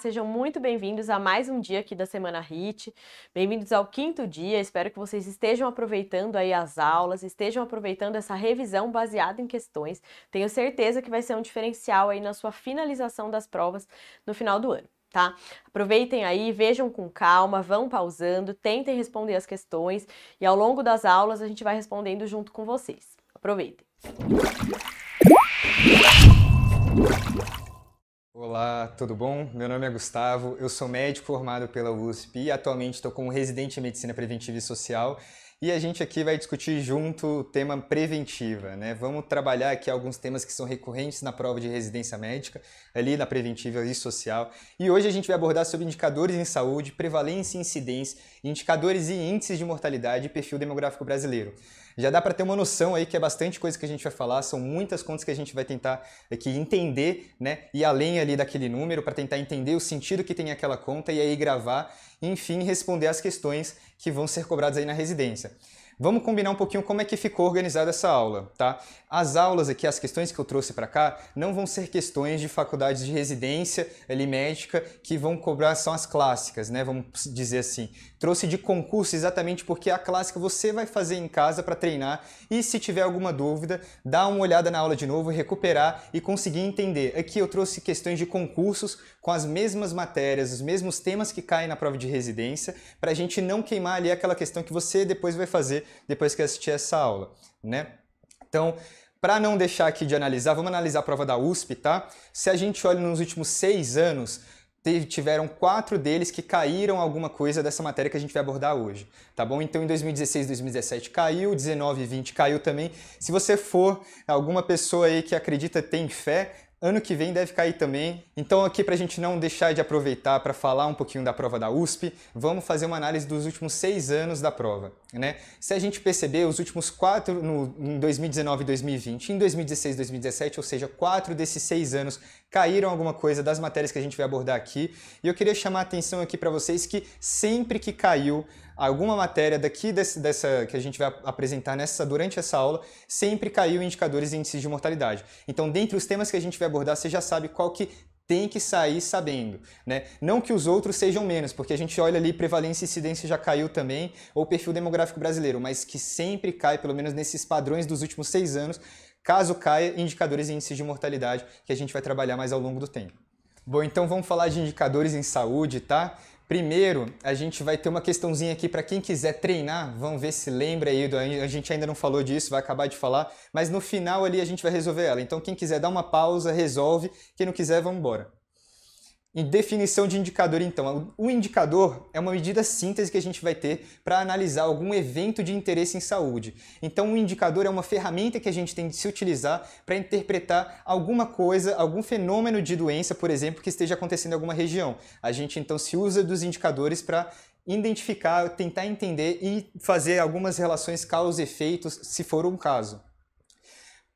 sejam muito bem-vindos a mais um dia aqui da Semana HIT. Bem-vindos ao quinto dia. Espero que vocês estejam aproveitando aí as aulas, estejam aproveitando essa revisão baseada em questões. Tenho certeza que vai ser um diferencial aí na sua finalização das provas no final do ano tá? Aproveitem aí, vejam com calma, vão pausando, tentem responder as questões e ao longo das aulas a gente vai respondendo junto com vocês. Aproveitem! Olá, tudo bom? Meu nome é Gustavo, eu sou médico formado pela USP e atualmente estou como residente em Medicina Preventiva e Social e a gente aqui vai discutir junto o tema preventiva, né? Vamos trabalhar aqui alguns temas que são recorrentes na prova de residência médica, ali na preventiva e social. E hoje a gente vai abordar sobre indicadores em saúde, prevalência e incidência, indicadores e índices de mortalidade e perfil demográfico brasileiro já dá para ter uma noção aí que é bastante coisa que a gente vai falar, são muitas contas que a gente vai tentar aqui entender, né? E além ali daquele número para tentar entender o sentido que tem aquela conta e aí gravar, e, enfim, responder as questões que vão ser cobradas aí na residência. Vamos combinar um pouquinho como é que ficou organizada essa aula, tá? As aulas aqui, as questões que eu trouxe para cá, não vão ser questões de faculdades de residência ali médica que vão cobrar são as clássicas, né? Vamos dizer assim. Trouxe de concurso exatamente porque a clássica você vai fazer em casa para treinar e se tiver alguma dúvida, dá uma olhada na aula de novo, recuperar e conseguir entender. Aqui eu trouxe questões de concursos com as mesmas matérias, os mesmos temas que caem na prova de residência, para a gente não queimar ali aquela questão que você depois vai fazer depois que assistir essa aula, né? Então, para não deixar aqui de analisar, vamos analisar a prova da USP, tá? Se a gente olha nos últimos seis anos, tiveram quatro deles que caíram alguma coisa dessa matéria que a gente vai abordar hoje, tá bom? Então em 2016, 2017 caiu, 19 e 20 caiu também. Se você for alguma pessoa aí que acredita, tem fé, Ano que vem deve cair também. Então aqui para a gente não deixar de aproveitar para falar um pouquinho da prova da USP, vamos fazer uma análise dos últimos seis anos da prova. Né? Se a gente perceber, os últimos quatro, no, em 2019 e 2020, em 2016 e 2017, ou seja, quatro desses seis anos caíram alguma coisa das matérias que a gente vai abordar aqui. E eu queria chamar a atenção aqui para vocês que sempre que caiu alguma matéria daqui desse, dessa que a gente vai apresentar nessa durante essa aula, sempre caiu indicadores e índices de mortalidade. Então, dentre os temas que a gente vai abordar, você já sabe qual que tem que sair sabendo, né? Não que os outros sejam menos, porque a gente olha ali prevalência e incidência já caiu também, ou perfil demográfico brasileiro, mas que sempre cai, pelo menos nesses padrões dos últimos seis anos, caso caia indicadores e índices de mortalidade, que a gente vai trabalhar mais ao longo do tempo. Bom, então vamos falar de indicadores em saúde, tá? Primeiro, a gente vai ter uma questãozinha aqui para quem quiser treinar, vamos ver se lembra aí, a gente ainda não falou disso, vai acabar de falar, mas no final ali a gente vai resolver ela. Então quem quiser dar uma pausa, resolve, quem não quiser, vamos embora. Em definição de indicador, então, o indicador é uma medida síntese que a gente vai ter para analisar algum evento de interesse em saúde. Então, o indicador é uma ferramenta que a gente tem de se utilizar para interpretar alguma coisa, algum fenômeno de doença, por exemplo, que esteja acontecendo em alguma região. A gente então se usa dos indicadores para identificar, tentar entender e fazer algumas relações causa-efeitos, se for um caso.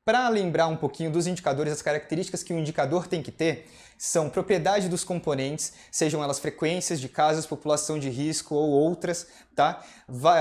Para lembrar um pouquinho dos indicadores, as características que um indicador tem que ter são propriedade dos componentes, sejam elas frequências de casos, população de risco ou outras, tá?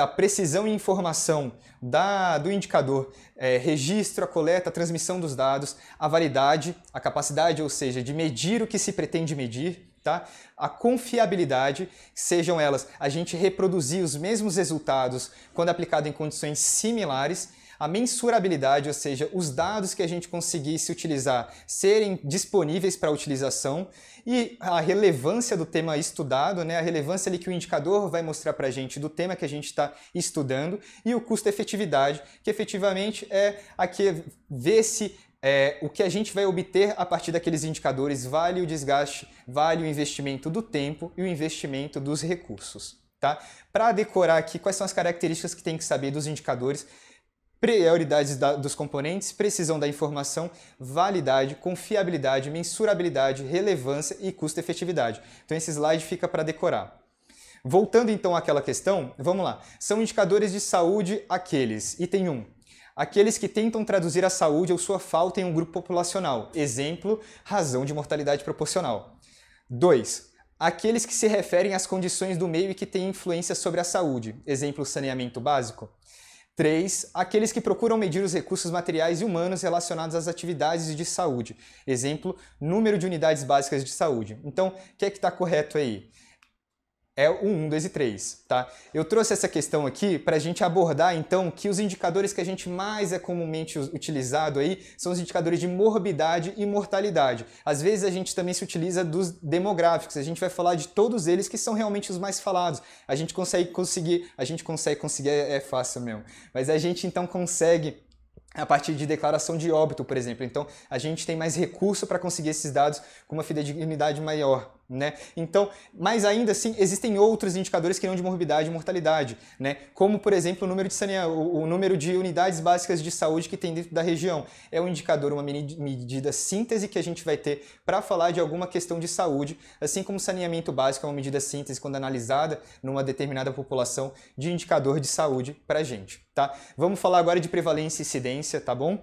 a precisão e informação da, do indicador, é, registro, a coleta, a transmissão dos dados, a validade, a capacidade, ou seja, de medir o que se pretende medir, Tá? A confiabilidade, sejam elas a gente reproduzir os mesmos resultados quando aplicado em condições similares, a mensurabilidade, ou seja, os dados que a gente conseguisse utilizar serem disponíveis para utilização e a relevância do tema estudado, né, a relevância ali que o indicador vai mostrar para a gente do tema que a gente está estudando e o custo-efetividade, que efetivamente é a que vê se é, o que a gente vai obter a partir daqueles indicadores vale o desgaste, vale o investimento do tempo e o investimento dos recursos. Tá? Para decorar aqui quais são as características que tem que saber dos indicadores, prioridades da, dos componentes, precisão da informação, validade, confiabilidade, mensurabilidade, relevância e custo-efetividade. Então esse slide fica para decorar. Voltando então àquela questão, vamos lá. São indicadores de saúde aqueles. Item 1. Aqueles que tentam traduzir a saúde ou sua falta em um grupo populacional. Exemplo, razão de mortalidade proporcional. 2 aqueles que se referem às condições do meio e que têm influência sobre a saúde, exemplo saneamento básico. 3. Aqueles que procuram medir os recursos materiais e humanos relacionados às atividades de saúde. Exemplo, número de unidades básicas de saúde. Então, o que é que está correto aí? é o 1, 2 e 3, tá? Eu trouxe essa questão aqui para a gente abordar, então, que os indicadores que a gente mais é comumente utilizado aí são os indicadores de morbidade e mortalidade. Às vezes a gente também se utiliza dos demográficos, a gente vai falar de todos eles que são realmente os mais falados. A gente consegue conseguir, a gente consegue conseguir, é, é fácil mesmo, mas a gente então consegue a partir de declaração de óbito, por exemplo. Então, a gente tem mais recurso para conseguir esses dados com uma fidedignidade maior. Né? Então, mas ainda assim, existem outros indicadores que não de morbidade e mortalidade, né? como, por exemplo, o número, de sane... o número de unidades básicas de saúde que tem dentro da região. É um indicador, uma medida síntese que a gente vai ter para falar de alguma questão de saúde, assim como saneamento básico é uma medida síntese quando analisada numa determinada população de indicador de saúde para a gente. Tá? Vamos falar agora de prevalência e incidência, tá bom?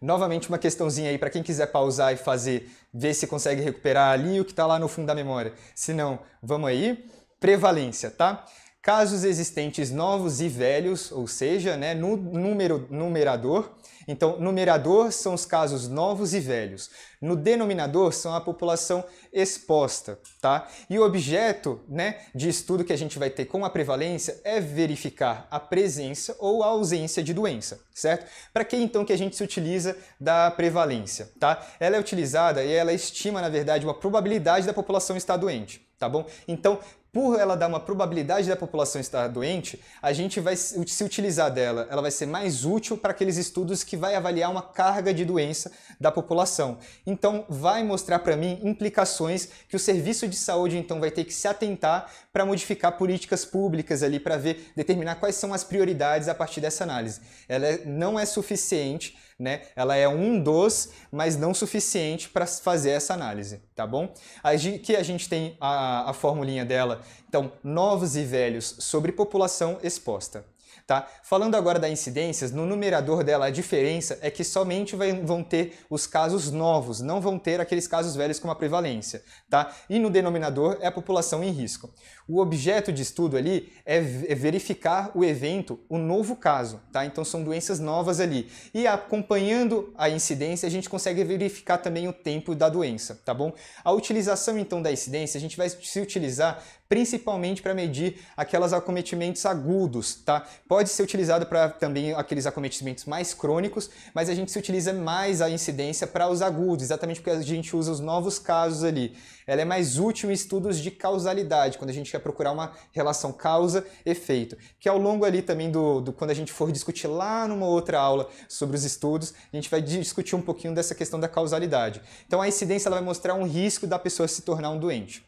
Novamente uma questãozinha aí para quem quiser pausar e fazer, ver se consegue recuperar ali o que está lá no fundo da memória. Se não, vamos aí. Prevalência, tá? Casos existentes novos e velhos, ou seja, né, no número, numerador, então, numerador são os casos novos e velhos. No denominador são a população exposta, tá? E o objeto, né, de estudo que a gente vai ter com a prevalência é verificar a presença ou a ausência de doença, certo? Para que então que a gente se utiliza da prevalência, tá? Ela é utilizada e ela estima, na verdade, uma probabilidade da população estar doente tá bom? Então, por ela dar uma probabilidade da população estar doente, a gente vai se utilizar dela. Ela vai ser mais útil para aqueles estudos que vai avaliar uma carga de doença da população. Então, vai mostrar para mim implicações que o serviço de saúde então vai ter que se atentar para modificar políticas públicas ali para ver determinar quais são as prioridades a partir dessa análise. Ela é, não é suficiente né? Ela é um dos, mas não suficiente para fazer essa análise, tá bom? Aqui a gente tem a, a formulinha dela, então, novos e velhos sobre população exposta. Tá? Falando agora das incidências, no numerador dela a diferença é que somente vai, vão ter os casos novos, não vão ter aqueles casos velhos com a prevalência. Tá? E no denominador é a população em risco. O objeto de estudo ali é, é verificar o evento, o novo caso, tá? Então são doenças novas ali. E acompanhando a incidência, a gente consegue verificar também o tempo da doença, tá bom? A utilização então da incidência, a gente vai se utilizar principalmente para medir aquelas acometimentos agudos, tá? Pode ser utilizado para também aqueles acometimentos mais crônicos, mas a gente se utiliza mais a incidência para os agudos, exatamente porque a gente usa os novos casos ali. Ela é mais útil em estudos de causalidade, quando a gente quer procurar uma relação causa-efeito, que ao longo ali também do, do quando a gente for discutir lá numa outra aula sobre os estudos, a gente vai discutir um pouquinho dessa questão da causalidade. Então a incidência ela vai mostrar um risco da pessoa se tornar um doente.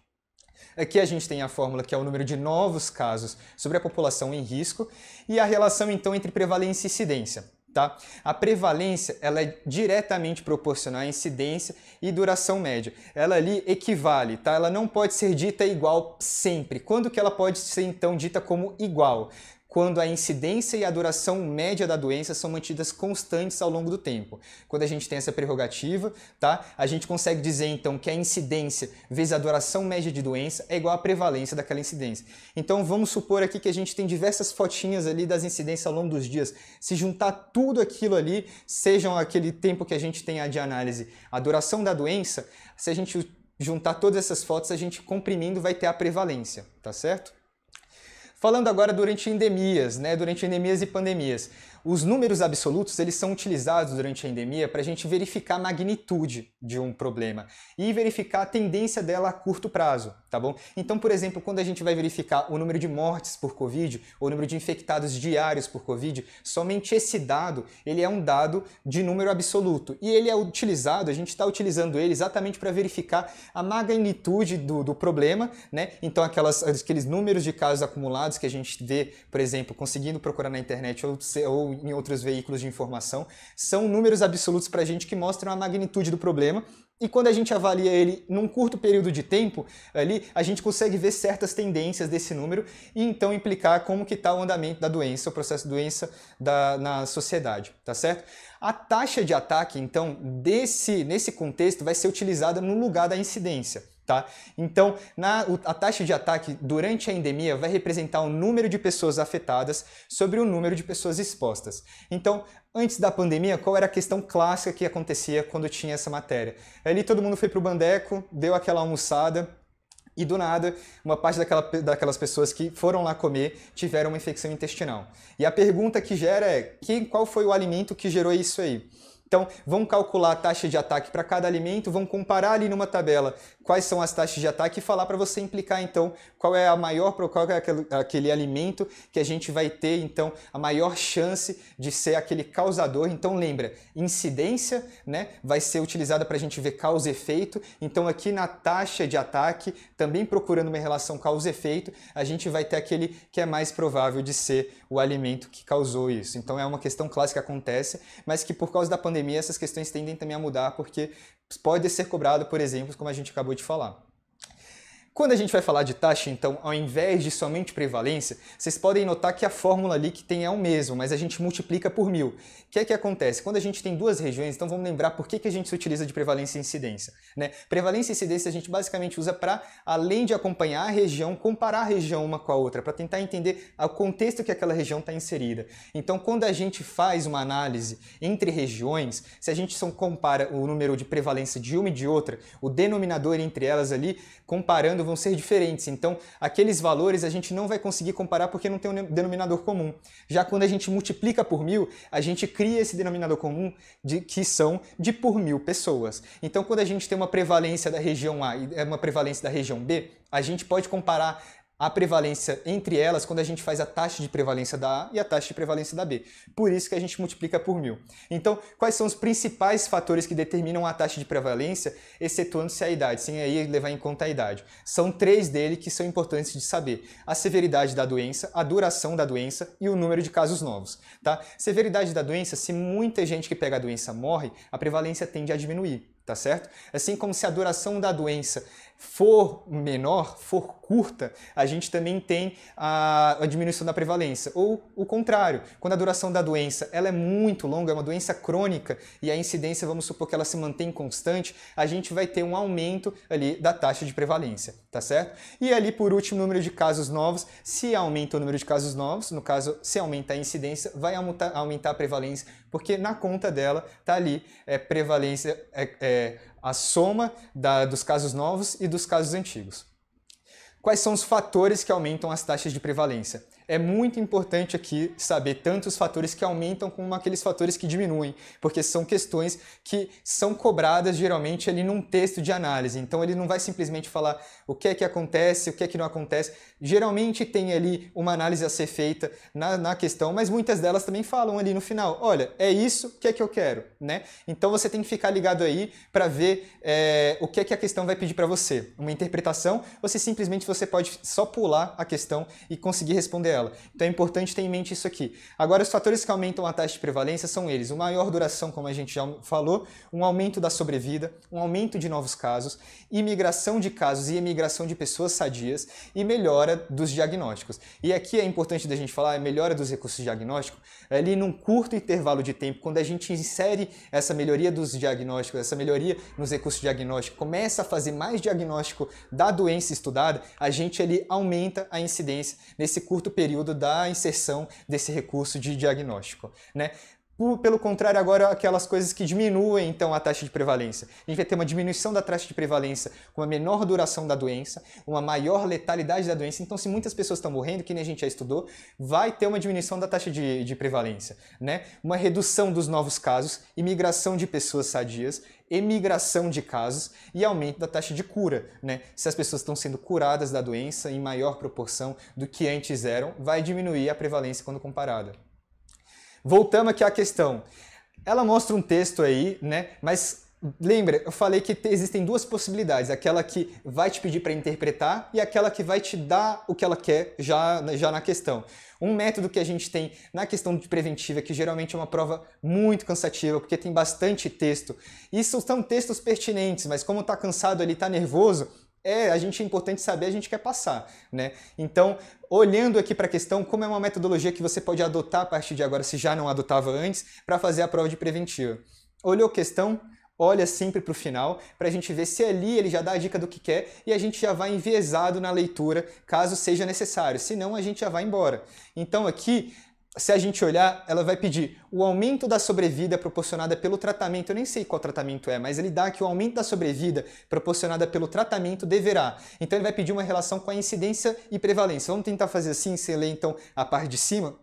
Aqui a gente tem a fórmula que é o número de novos casos sobre a população em risco e a relação então entre prevalência e incidência. Tá? A prevalência ela é diretamente proporcional à incidência e duração média. Ela ali equivale, tá? ela não pode ser dita igual sempre. Quando que ela pode ser então dita como igual? quando a incidência e a duração média da doença são mantidas constantes ao longo do tempo. Quando a gente tem essa prerrogativa, tá? A gente consegue dizer então que a incidência vezes a duração média de doença é igual à prevalência daquela incidência. Então vamos supor aqui que a gente tem diversas fotinhas ali das incidências ao longo dos dias. Se juntar tudo aquilo ali, sejam aquele tempo que a gente tem de análise, a duração da doença, se a gente juntar todas essas fotos, a gente comprimindo vai ter a prevalência, tá certo? Falando agora durante endemias, né, durante endemias e pandemias, os números absolutos eles são utilizados durante a endemia para a gente verificar a magnitude de um problema e verificar a tendência dela a curto prazo tá bom? Então, por exemplo, quando a gente vai verificar o número de mortes por Covid ou o número de infectados diários por Covid, somente esse dado, ele é um dado de número absoluto. E ele é utilizado, a gente está utilizando ele exatamente para verificar a magnitude do, do problema, né? Então, aquelas, aqueles números de casos acumulados que a gente vê, por exemplo, conseguindo procurar na internet ou, ou em outros veículos de informação, são números absolutos para a gente que mostram a magnitude do problema e quando a gente avalia ele num curto período de tempo, ali a gente consegue ver certas tendências desse número e então implicar como que está o andamento da doença, o processo de doença da, na sociedade, tá certo? A taxa de ataque, então, desse, nesse contexto vai ser utilizada no lugar da incidência. Tá? Então, na, a taxa de ataque durante a endemia vai representar o número de pessoas afetadas sobre o número de pessoas expostas. Então, antes da pandemia, qual era a questão clássica que acontecia quando tinha essa matéria. Ali todo mundo foi para o Bandeco, deu aquela almoçada, e do nada, uma parte daquela, daquelas pessoas que foram lá comer tiveram uma infecção intestinal. E a pergunta que gera é: quem, qual foi o alimento que gerou isso aí? Então, vão calcular a taxa de ataque para cada alimento, vão comparar ali numa tabela quais são as taxas de ataque e falar para você implicar, então, qual é a maior, qual é aquele, aquele alimento que a gente vai ter, então, a maior chance de ser aquele causador. Então, lembra, incidência né, vai ser utilizada para a gente ver causa e efeito. Então, aqui na taxa de ataque, também procurando uma relação causa e efeito, a gente vai ter aquele que é mais provável de ser o alimento que causou isso. Então, é uma questão clássica que acontece, mas que por causa da pandemia, pandemia, essas questões tendem também a mudar, porque pode ser cobrado, por exemplo, como a gente acabou de falar. Quando a gente vai falar de taxa, então, ao invés de somente prevalência, vocês podem notar que a fórmula ali que tem é o mesmo, mas a gente multiplica por mil. O que é que acontece? Quando a gente tem duas regiões, então vamos lembrar por que, que a gente se utiliza de prevalência e incidência. Né? Prevalência e incidência a gente basicamente usa para, além de acompanhar a região, comparar a região uma com a outra, para tentar entender o contexto que aquela região está inserida. Então, quando a gente faz uma análise entre regiões, se a gente só compara o número de prevalência de uma e de outra, o denominador entre elas ali, comparando, vão ser diferentes. Então, aqueles valores a gente não vai conseguir comparar porque não tem um denominador comum. Já quando a gente multiplica por mil, a gente cria esse denominador comum de que são de por mil pessoas. Então, quando a gente tem uma prevalência da região A e é, uma prevalência da região B, a gente pode comparar a prevalência entre elas quando a gente faz a taxa de prevalência da A e a taxa de prevalência da B. Por isso que a gente multiplica por mil. Então, quais são os principais fatores que determinam a taxa de prevalência, excetuando-se a idade, sem aí levar em conta a idade? São três dele que são importantes de saber: a severidade da doença, a duração da doença e o número de casos novos. Tá? Severidade da doença, se muita gente que pega a doença morre, a prevalência tende a diminuir tá certo? Assim como se a duração da doença for menor, for curta, a gente também tem a, diminuição da prevalência. Ou o contrário, quando a duração da doença ela é muito longa, é uma doença crônica e a incidência, vamos supor que ela se mantém constante, a gente vai ter um aumento ali da taxa de prevalência, tá certo? E ali, por último, o número de casos novos, se aumenta o número de casos novos, no caso, se aumenta a incidência, vai aumentar, aumentar a prevalência, porque na conta dela tá ali é, prevalência, é, é a soma da, dos casos novos e dos casos antigos. Quais são os fatores que aumentam as taxas de prevalência? é muito importante aqui saber tanto os fatores que aumentam como aqueles fatores que diminuem, porque são questões que são cobradas geralmente ali num texto de análise. Então ele não vai simplesmente falar o que é que acontece, o que é que não acontece. Geralmente tem ali uma análise a ser feita na, na questão, mas muitas delas também falam ali no final: olha, é isso, que é que eu quero, né? Então você tem que ficar ligado aí para ver é, o que é que a questão vai pedir para você. Uma interpretação, você simplesmente você pode só pular a questão e conseguir responder ela dela. Então é importante ter em mente isso aqui. Agora, os fatores que aumentam a taxa de prevalência são eles: uma maior duração, como a gente já falou, um aumento da sobrevida, um aumento de novos casos, imigração de casos e imigração de pessoas sadias e melhora dos diagnósticos. E aqui é importante da gente falar, a melhora dos recursos diagnósticos, ali num curto intervalo de tempo, quando a gente insere essa melhoria dos diagnósticos, essa melhoria nos recursos diagnósticos, começa a fazer mais diagnóstico da doença estudada, a gente ali aumenta a incidência nesse curto período período da inserção desse recurso de diagnóstico. Né? Pelo contrário, agora aquelas coisas que diminuem então a taxa de prevalência. A gente vai ter uma diminuição da taxa de prevalência, com uma menor duração da doença, uma maior letalidade da doença. Então, se muitas pessoas estão morrendo, que nem a gente já estudou, vai ter uma diminuição da taxa de, de prevalência, né? Uma redução dos novos casos, imigração de pessoas sadias, emigração de casos e aumento da taxa de cura. Né? Se as pessoas estão sendo curadas da doença em maior proporção do que antes eram, vai diminuir a prevalência quando comparada. Voltamos aqui à questão. Ela mostra um texto aí, né? Mas Lembra, eu falei que existem duas possibilidades: aquela que vai te pedir para interpretar e aquela que vai te dar o que ela quer já, né, já na questão. Um método que a gente tem na questão de preventiva, que geralmente é uma prova muito cansativa, porque tem bastante texto. Isso são textos pertinentes, mas como está cansado ali, está nervoso, é, a gente é importante saber, a gente quer passar, né? Então, olhando aqui para a questão, como é uma metodologia que você pode adotar a partir de agora, se já não adotava antes, para fazer a prova de preventiva. Olhou a questão, olha sempre para o final para a gente ver se ali ele já dá a dica do que quer e a gente já vai enviesado na leitura caso seja necessário, senão a gente já vai embora. Então aqui se a gente olhar, ela vai pedir o aumento da sobrevida proporcionada pelo tratamento, eu nem sei qual tratamento é, mas ele dá que o aumento da sobrevida proporcionada pelo tratamento deverá. Então ele vai pedir uma relação com a incidência e prevalência. Vamos tentar fazer assim, se ler então a parte de cima?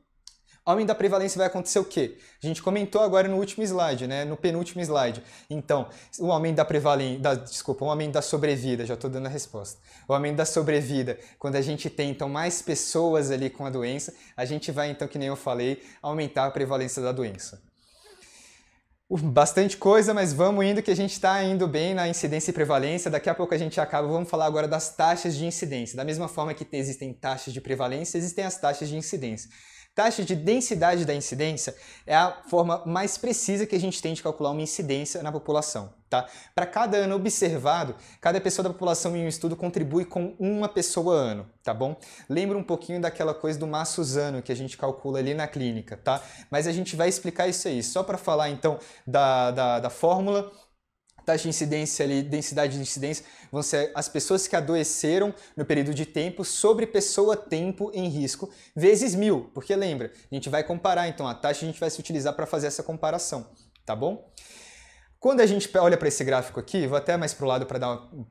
Aumento da prevalência vai acontecer o quê? A gente comentou agora no último slide, né? No penúltimo slide. Então, o aumento da prevalência, da, desculpa, o aumento da sobrevida, já estou dando a resposta. O aumento da sobrevida, quando a gente tem então mais pessoas ali com a doença, a gente vai então, que nem eu falei, aumentar a prevalência da doença. Bastante coisa, mas vamos indo que a gente está indo bem na incidência e prevalência. Daqui a pouco a gente acaba. Vamos falar agora das taxas de incidência. Da mesma forma que existem taxas de prevalência, existem as taxas de incidência. Taxa de densidade da incidência é a forma mais precisa que a gente tem de calcular uma incidência na população. Tá? Para cada ano observado, cada pessoa da população em um estudo contribui com uma pessoa ano, tá bom? Lembra um pouquinho daquela coisa do massa que a gente calcula ali na clínica, tá? Mas a gente vai explicar isso aí. Só para falar então da, da, da fórmula, taxa de incidência ali, densidade de incidência, vão ser as pessoas que adoeceram no período de tempo sobre pessoa-tempo em risco, vezes mil, porque lembra, a gente vai comparar, então a taxa a gente vai se utilizar para fazer essa comparação, tá bom? Quando a gente olha para esse gráfico aqui, vou até mais para o lado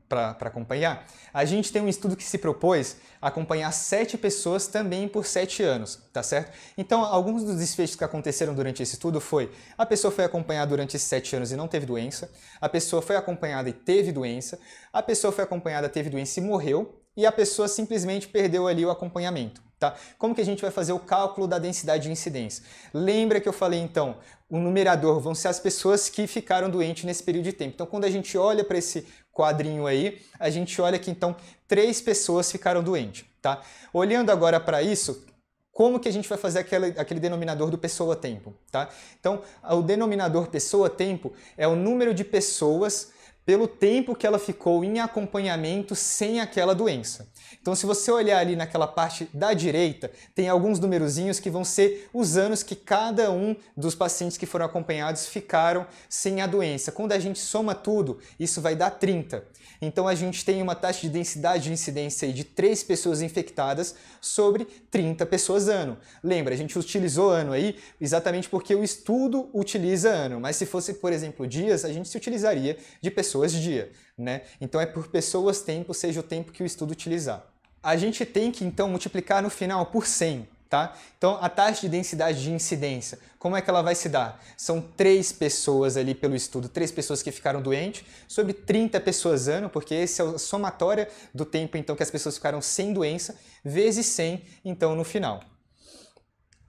para acompanhar, a gente tem um estudo que se propôs acompanhar sete pessoas também por sete anos, tá certo? Então, alguns dos desfechos que aconteceram durante esse estudo foi a pessoa foi acompanhada durante sete anos e não teve doença, a pessoa foi acompanhada e teve doença, a pessoa foi acompanhada, teve doença e morreu, e a pessoa simplesmente perdeu ali o acompanhamento. Tá? Como que a gente vai fazer o cálculo da densidade de incidência? Lembra que eu falei então, o numerador vão ser as pessoas que ficaram doentes nesse período de tempo. Então, quando a gente olha para esse quadrinho aí, a gente olha que então três pessoas ficaram doentes, tá? Olhando agora para isso, como que a gente vai fazer aquele, aquele denominador do pessoa-tempo, tá? Então, o denominador pessoa-tempo é o número de pessoas pelo tempo que ela ficou em acompanhamento sem aquela doença. Então, se você olhar ali naquela parte da direita, tem alguns numerozinhos que vão ser os anos que cada um dos pacientes que foram acompanhados ficaram sem a doença. Quando a gente soma tudo, isso vai dar 30. Então, a gente tem uma taxa de densidade de incidência de 3 pessoas infectadas sobre 30 pessoas ano. Lembra, a gente utilizou ano aí exatamente porque o estudo utiliza ano, mas se fosse, por exemplo, dias, a gente se utilizaria de pessoas pessoas dia, né? Então é por pessoas tempo, seja o tempo que o estudo utilizar. A gente tem que então multiplicar no final por 100, tá? Então a taxa de densidade de incidência, como é que ela vai se dar? São três pessoas ali pelo estudo, três pessoas que ficaram doentes, sobre 30 pessoas ano, porque esse é a somatória do tempo então que as pessoas ficaram sem doença, vezes 100, então no final.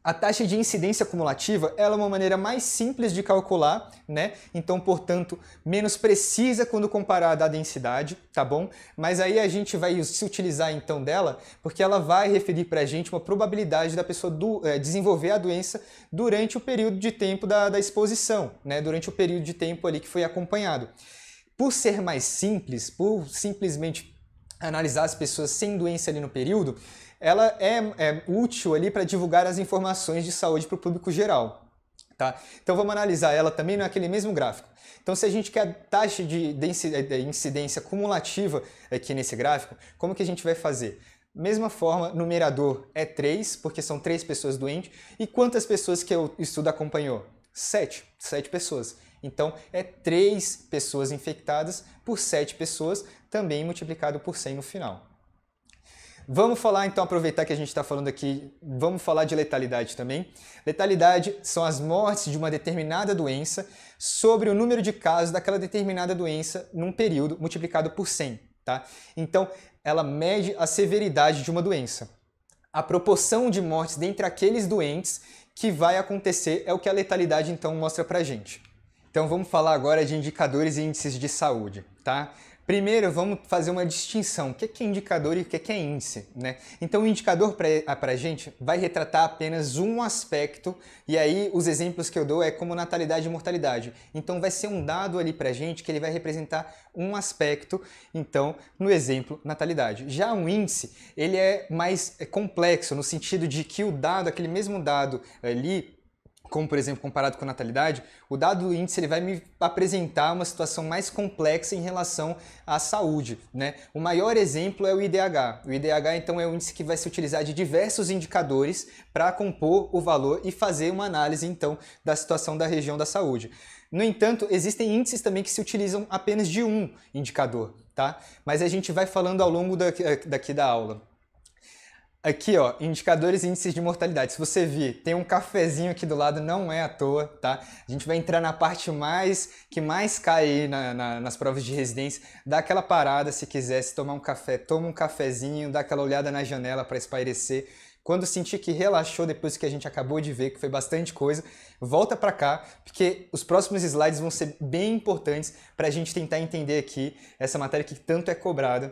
A taxa de incidência acumulativa ela é uma maneira mais simples de calcular, né? Então, portanto, menos precisa quando comparada à densidade, tá bom? Mas aí a gente vai se utilizar então dela, porque ela vai referir para a gente uma probabilidade da pessoa do, é, eh, desenvolver a doença durante o período de tempo da, da exposição, né? Durante o período de tempo ali que foi acompanhado. Por ser mais simples, por simplesmente analisar as pessoas sem doença ali no período, ela é, é útil ali para divulgar as informações de saúde para o público geral. Tá? Então vamos analisar ela também naquele é mesmo gráfico. Então se a gente quer a taxa de é, é, incidência cumulativa aqui nesse gráfico, como que a gente vai fazer? Mesma forma, numerador é 3, porque são 3 pessoas doentes, e quantas pessoas que o estudo acompanhou? 7, 7 pessoas. Então é 3 pessoas infectadas por 7 pessoas, também multiplicado por 100 no final. Vamos falar então, aproveitar que a gente está falando aqui, vamos falar de letalidade também. Letalidade são as mortes de uma determinada doença sobre o número de casos daquela determinada doença num período multiplicado por 100, tá? Então, ela mede a severidade de uma doença. A proporção de mortes dentre aqueles doentes que vai acontecer é o que a letalidade então mostra pra gente. Então vamos falar agora de indicadores e índices de saúde, tá? Primeiro, vamos fazer uma distinção. O que é, que é indicador e o que é, que é índice? Né? Então, o indicador para a ah, gente vai retratar apenas um aspecto, e aí os exemplos que eu dou é como natalidade e mortalidade. Então, vai ser um dado ali para a gente que ele vai representar um aspecto, então, no exemplo, natalidade. Já o índice, ele é mais é complexo, no sentido de que o dado, aquele mesmo dado ali, como por exemplo comparado com a natalidade, o dado índice ele vai me apresentar uma situação mais complexa em relação à saúde, né? O maior exemplo é o IDH. O IDH então é um índice que vai se utilizar de diversos indicadores para compor o valor e fazer uma análise então da situação da região da saúde. No entanto, existem índices também que se utilizam apenas de um indicador, tá? Mas a gente vai falando ao longo daqui, eh, daqui da aula. Aqui, ó, indicadores e índices de mortalidade. Se você vir, tem um cafezinho aqui do lado, não é à toa, tá? A gente vai entrar na parte mais que mais cai aí na, na, nas provas de residência. Dá aquela parada se quiser, se tomar um café, toma um cafezinho, dá aquela olhada na janela para espairecer. Quando sentir que relaxou depois que a gente acabou de ver, que foi bastante coisa, volta para cá, porque os próximos slides vão ser bem importantes para a gente tentar entender aqui essa matéria que tanto é cobrada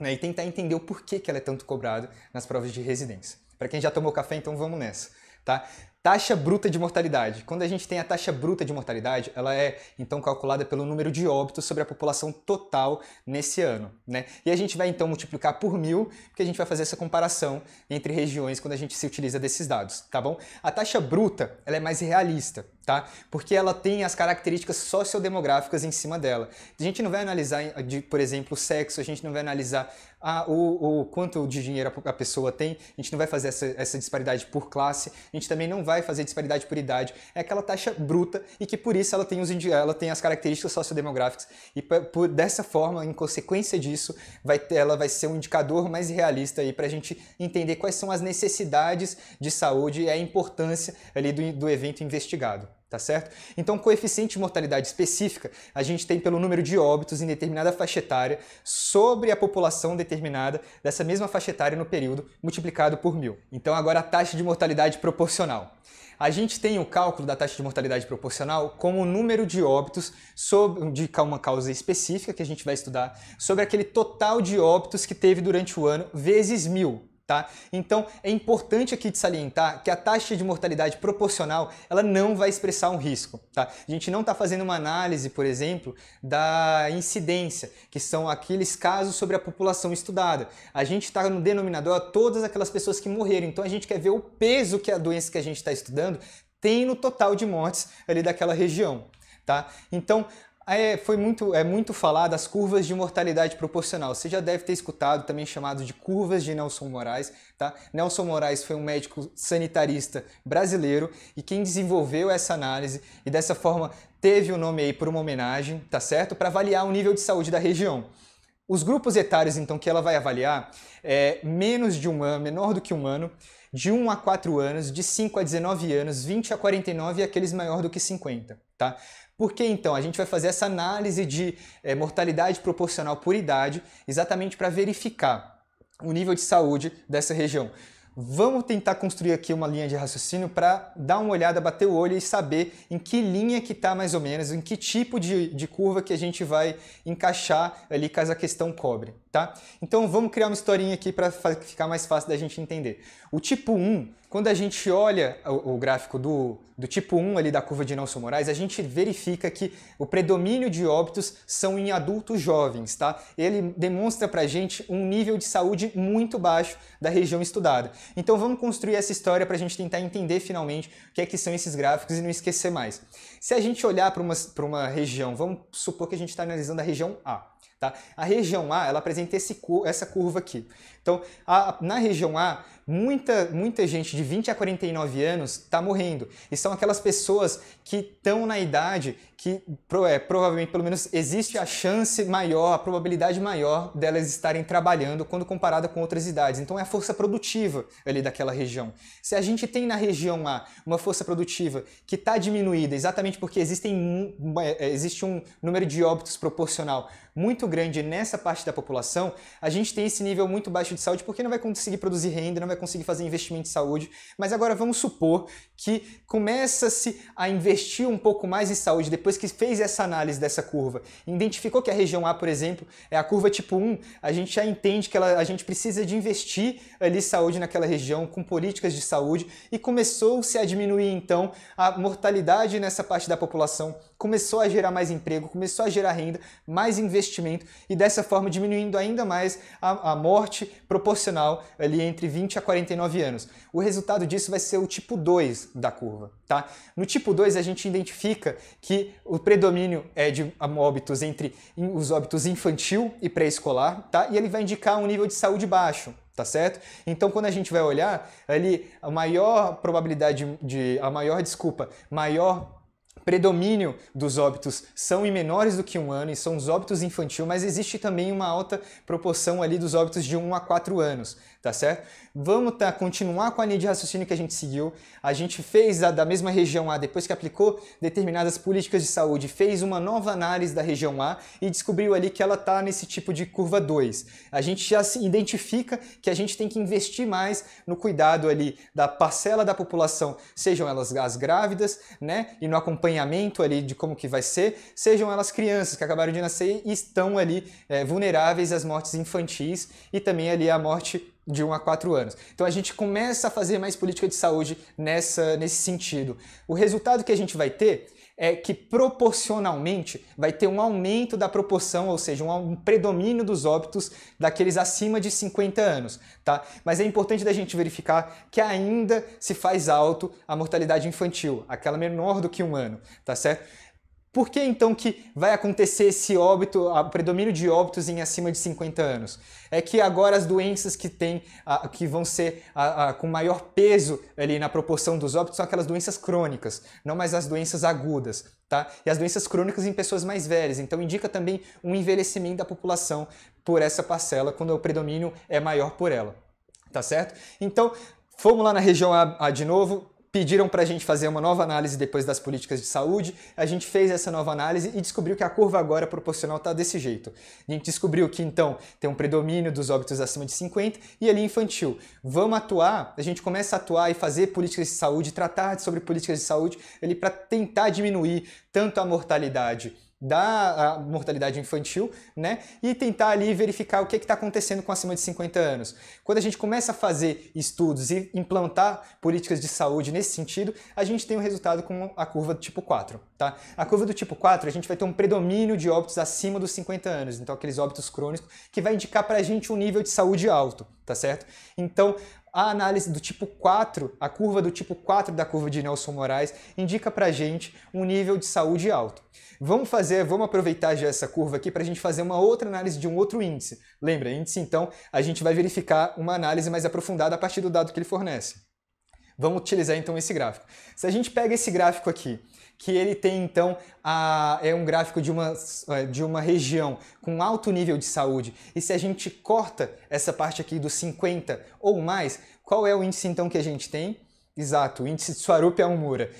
né, e tentar entender o porquê que ela é tanto cobrada nas provas de residência. Para quem já tomou café, então vamos nessa. Tá? Taxa bruta de mortalidade. Quando a gente tem a taxa bruta de mortalidade, ela é então calculada pelo número de óbitos sobre a população total nesse ano, né? E a gente vai então multiplicar por mil, porque a gente vai fazer essa comparação entre regiões quando a gente se utiliza desses dados, tá bom? A taxa bruta, ela é mais realista, tá? Porque ela tem as características sociodemográficas em cima dela. A gente não vai analisar, por exemplo, o sexo, a gente não vai analisar ah, o, o, quanto de dinheiro a pessoa tem, a gente não vai fazer essa, essa, disparidade por classe, a gente também não vai fazer disparidade por idade, é aquela taxa bruta e que por isso ela tem, os, ela tem as características sociodemográficas e por, dessa forma, em consequência disso, vai ela vai ser um indicador mais realista para a gente entender quais são as necessidades de saúde e a importância ali do, do evento investigado tá certo? Então, coeficiente de mortalidade específica a gente tem pelo número de óbitos em determinada faixa etária sobre a população determinada dessa mesma faixa etária no período multiplicado por mil. Então, agora a taxa de mortalidade proporcional. A gente tem o cálculo da taxa de mortalidade proporcional como o número de óbitos sobre, de uma causa específica que a gente vai estudar sobre aquele total de óbitos que teve durante o ano vezes mil tá? Então, é importante aqui de salientar que a taxa de mortalidade proporcional, ela não vai expressar um risco, tá? A gente não está fazendo uma análise, por exemplo, da incidência, que são aqueles casos sobre a população estudada. A gente está no denominador todas aquelas pessoas que morreram, então a gente quer ver o peso que a doença que a gente está estudando tem no total de mortes ali daquela região, Tá? Então, é, foi muito, é muito falado as curvas de mortalidade proporcional. Você já deve ter escutado, também chamado de curvas de Nelson Moraes. Tá? Nelson Moraes foi um médico sanitarista brasileiro e quem desenvolveu essa análise e dessa forma teve o nome aí por uma homenagem, tá certo? Para avaliar o nível de saúde da região. Os grupos etários, então, que ela vai avaliar é menos de um ano, menor do que um ano, de 1 a 4 anos, de 5 a 19 anos, 20 a 49 e aqueles maior do que 50, tá? Por que então? A gente vai fazer essa análise de é, mortalidade proporcional por idade, exatamente para verificar o nível de saúde dessa região. Vamos tentar construir aqui uma linha de raciocínio para dar uma olhada, bater o olho e saber em que linha que está mais ou menos, em que tipo de, de curva que a gente vai encaixar ali caso a questão cobre tá? Então vamos criar uma historinha aqui para ficar mais fácil da gente entender. O tipo 1, quando a gente olha o, o, gráfico do, do tipo 1 ali da curva de Nelson Moraes, a gente verifica que o predomínio de óbitos são em adultos jovens, tá? Ele demonstra pra gente um nível de saúde muito baixo da região estudada. Então vamos construir essa história para a gente tentar entender finalmente o que é que são esses gráficos e não esquecer mais. Se a gente olhar para uma, uma região, vamos supor que a gente está analisando a região A. Tá? A região A ela apresenta esse, essa curva aqui. Então, a, na região A, muita, muita gente de 20 a 49 anos está morrendo. E são aquelas pessoas que estão na idade que é, provavelmente, pelo menos, existe a chance maior, a probabilidade maior delas estarem trabalhando quando comparada com outras idades. Então, é a força produtiva ali daquela região. Se a gente tem na região A uma força produtiva que está diminuída exatamente porque existem, é, é, existe um número de óbitos proporcional muito grande nessa parte da população, a gente tem esse nível muito baixo de de saúde porque não vai conseguir produzir renda, não vai conseguir fazer investimento em saúde. Mas agora vamos supor que começa-se a investir um pouco mais em saúde depois que fez essa análise dessa curva. Identificou que a região A, por exemplo, é a curva tipo 1, a gente já entende que ela, a gente precisa de investir ali saúde naquela região com políticas de saúde e começou-se a diminuir então a mortalidade nessa parte da população, começou a gerar mais emprego, começou a gerar renda, mais investimento e dessa forma diminuindo ainda mais a, a morte proporcional ali entre 20 a 49 anos. O resultado disso vai ser o tipo 2 da curva, tá? No tipo 2 a gente identifica que o predomínio é de óbitos entre os óbitos infantil e pré-escolar, tá? E ele vai indicar um nível de saúde baixo, tá certo? Então quando a gente vai olhar ali a maior probabilidade de a maior desculpa, maior predomínio dos óbitos são em menores do que um ano e são os óbitos infantil, mas existe também uma alta proporção ali dos óbitos de 1 a 4 anos tá certo? Vamos tá, continuar com a linha de raciocínio que a gente seguiu. A gente fez a da mesma região A depois que aplicou determinadas políticas de saúde, fez uma nova análise da região A e descobriu ali que ela está nesse tipo de curva 2. A gente já se identifica que a gente tem que investir mais no cuidado ali da parcela da população, sejam elas as grávidas, né? E no acompanhamento ali de como que vai ser, sejam elas crianças que acabaram de nascer e estão ali é, vulneráveis às mortes infantis e também ali à morte de 1 a 4 anos. Então a gente começa a fazer mais política de saúde nessa, nesse sentido. O resultado que a gente vai ter é que proporcionalmente vai ter um aumento da proporção, ou seja, um, predomínio dos óbitos daqueles acima de 50 anos, tá? Mas é importante da gente verificar que ainda se faz alto a mortalidade infantil, aquela menor do que um ano, tá certo? Por que então que vai acontecer esse óbito, o predomínio de óbitos em acima de 50 anos? É que agora as doenças que tem, que vão ser com maior peso ali na proporção dos óbitos são aquelas doenças crônicas, não mais as doenças agudas. Tá? E as doenças crônicas em pessoas mais velhas. Então indica também um envelhecimento da população por essa parcela, quando o predomínio é maior por ela. Tá certo? Então, fomos lá na região a de novo, Pediram para a gente fazer uma nova análise depois das políticas de saúde, a gente fez essa nova análise e descobriu que a curva agora proporcional está desse jeito. A gente descobriu que então tem um predomínio dos óbitos acima de 50 e ali infantil. Vamos atuar, a gente começa a atuar e fazer políticas de saúde, tratar sobre políticas de saúde ali para tentar diminuir tanto a mortalidade da mortalidade infantil, né? E tentar ali verificar o que é está acontecendo com acima de 50 anos. Quando a gente começa a fazer estudos e implantar políticas de saúde nesse sentido, a gente tem um resultado com a curva do tipo 4, tá? A curva do tipo 4, a gente vai ter um predomínio de óbitos acima dos 50 anos, então aqueles óbitos crônicos, que vai indicar para a gente um nível de saúde alto, tá certo? Então, a análise do tipo 4, a curva do tipo 4 da curva de Nelson Moraes, indica para a gente um nível de saúde alto. Vamos fazer, vamos aproveitar já essa curva aqui para a gente fazer uma outra análise de um outro índice. Lembra, índice então, a gente vai verificar uma análise mais aprofundada a partir do dado que ele fornece. Vamos utilizar então esse gráfico. Se a gente pega esse gráfico aqui que ele tem então a, é um gráfico de uma, é, de uma região com alto nível de saúde. E se a gente corta essa parte aqui dos 50 ou mais, qual é o índice então que a gente tem? Exato, o índice de Swarup Almura.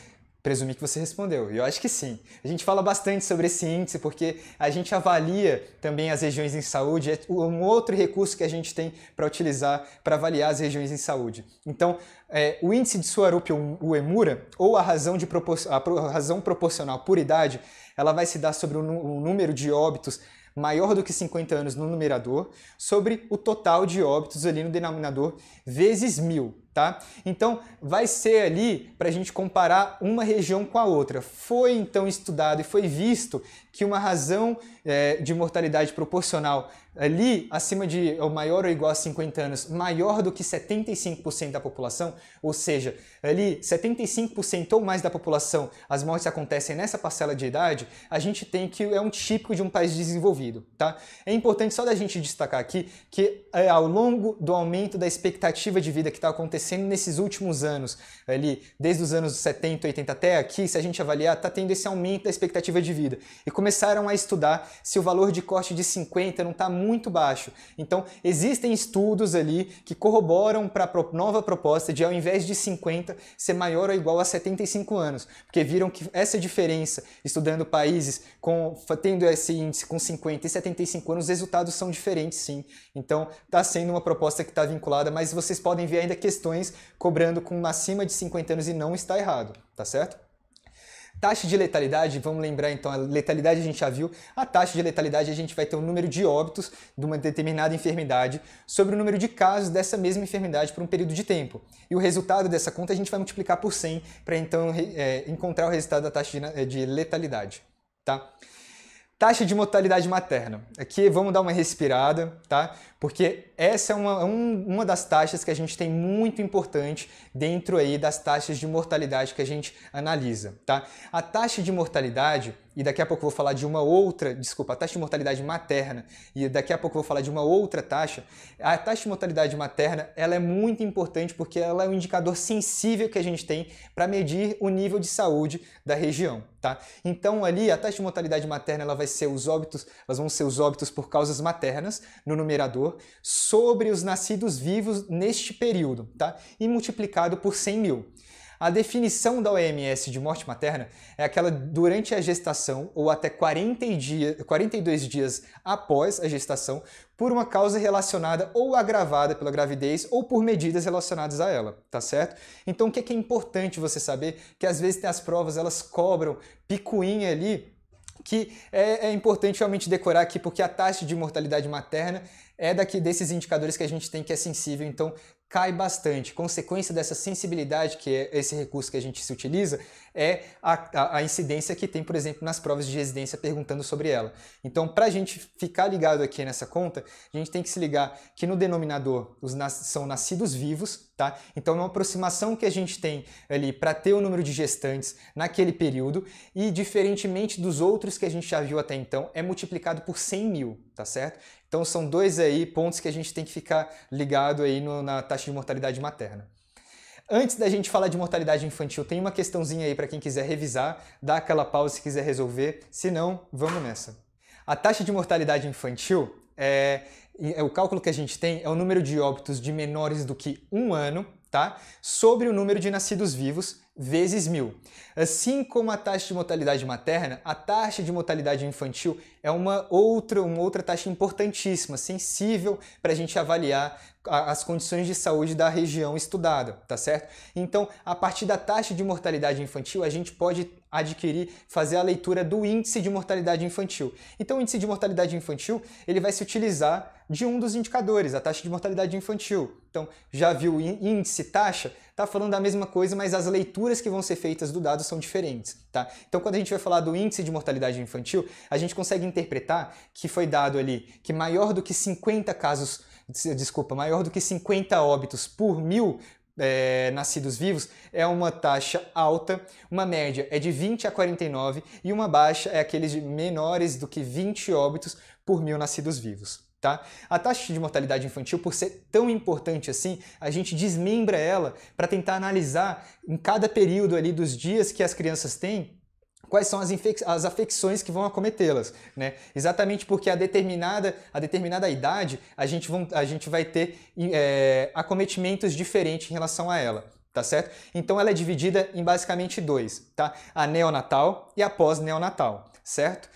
Presumi que você respondeu, eu acho que sim. A gente fala bastante sobre esse índice porque a gente avalia também as regiões em saúde, é um outro recurso que a gente tem para utilizar para avaliar as regiões em saúde. Então, é, o índice de Suarup Emura, ou a razão, de propor a razão proporcional por idade, ela vai se dar sobre o número de óbitos maior do que 50 anos no numerador, sobre o total de óbitos ali no denominador, vezes mil tá? Então, vai ser ali para a gente comparar uma região com a outra. Foi então estudado e foi visto que uma razão é, de mortalidade proporcional ali acima de ou maior ou igual a 50 anos, maior do que 75% da população, ou seja, ali 75% ou mais da população, as mortes acontecem nessa parcela de idade, a gente tem que é um típico de um país desenvolvido, tá? É importante só da gente destacar aqui que é, ao longo do aumento da expectativa de vida que está acontecendo nesses últimos anos, ali desde os anos 70, 80 até aqui, se a gente avaliar, está tendo esse aumento da expectativa de vida. E começaram a estudar se o valor de corte de 50 não está muito baixo. Então, existem estudos ali que corroboram para a nova proposta de, ao invés de 50, ser maior ou igual a 75 anos, porque viram que essa diferença, estudando países com tendo esse índice com 50 e 75 anos, os resultados são diferentes, sim. Então, está sendo uma proposta que está vinculada, mas vocês podem ver ainda questões cobrando com acima de 50 anos e não está errado, tá certo? Taxa de letalidade, vamos lembrar então, a letalidade a gente já viu. A taxa de letalidade a gente vai ter o um número de óbitos de uma determinada enfermidade sobre o número de casos dessa mesma enfermidade por um período de tempo. E o resultado dessa conta a gente vai multiplicar por 100 para então é, encontrar o resultado da taxa de, de letalidade. Tá? Taxa de mortalidade materna. Aqui vamos dar uma respirada, tá? Porque essa é uma, é um, uma das taxas que a gente tem muito importante dentro aí das taxas de mortalidade que a gente analisa, tá? A taxa de mortalidade e daqui a pouco vou falar de uma outra, desculpa, a taxa de mortalidade materna, e daqui a pouco vou falar de uma outra taxa, a taxa de mortalidade materna ela é muito importante porque ela é um indicador sensível que a gente tem para medir o nível de saúde da região. Tá? Então ali a taxa de mortalidade materna ela vai ser os óbitos, elas vão ser os óbitos por causas maternas no numerador sobre os nascidos vivos neste período, tá? E multiplicado por 100 mil. A definição da OMS de morte materna é aquela durante a gestação ou até 40 dia, 42 dias após a gestação por uma causa relacionada ou agravada pela gravidez ou por medidas relacionadas a ela, tá certo? Então o que é, que é importante você saber? Que às vezes tem as provas elas cobram picuinha ali que é, é, importante realmente decorar aqui, porque a taxa de mortalidade materna é daqui desses indicadores que a gente tem que é sensível, então cai bastante. Consequência dessa sensibilidade que é esse recurso que a gente se utiliza é a, a, a, incidência que tem, por exemplo, nas provas de residência perguntando sobre ela. Então, para a gente ficar ligado aqui nessa conta, a gente tem que se ligar que no denominador os nas, são nascidos vivos, tá? Então, é uma aproximação que a gente tem ali para ter o número de gestantes naquele período e, diferentemente dos outros que a gente já viu até então, é multiplicado por 100 mil, tá certo? Então, são dois aí pontos que a gente tem que ficar ligado aí no, na taxa de mortalidade materna. Antes da gente falar de mortalidade infantil, tem uma questãozinha aí para quem quiser revisar, dá aquela pausa se quiser resolver, se não, vamos nessa. A taxa de mortalidade infantil é, é o cálculo que a gente tem é o número de óbitos de menores do que um ano, tá? Sobre o número de nascidos vivos vezes mil. Assim como a taxa de mortalidade materna, a taxa de mortalidade infantil é uma outra, uma outra taxa importantíssima, sensível para a gente avaliar as condições de saúde da região estudada, tá certo? Então, a partir da taxa de mortalidade infantil, a gente pode adquirir, fazer a leitura do índice de mortalidade infantil. Então, o índice de mortalidade infantil, ele vai se utilizar de um dos indicadores, a taxa de mortalidade infantil. Então, já viu índice, taxa? Tá falando da mesma coisa, mas as leituras que vão ser feitas do dado são diferentes, tá? Então, quando a gente vai falar do índice de mortalidade infantil, a gente consegue interpretar que foi dado ali que maior do que 50 casos desculpa, maior do que 50 óbitos por mil é, nascidos vivos é uma taxa alta, uma média é de 20 a 49 e uma baixa é aqueles de menores do que 20 óbitos por mil nascidos vivos. Tá? A taxa de mortalidade infantil, por ser tão importante assim, a gente desmembra ela para tentar analisar em cada período ali dos dias que as crianças têm quais são as, as afecções que vão acometê-las, né? Exatamente porque a determinada, a determinada idade a gente, vão, a gente vai ter é, acometimentos diferentes em relação a ela, tá certo? Então ela é dividida em basicamente dois, tá? A neonatal e a pós-neonatal, certo?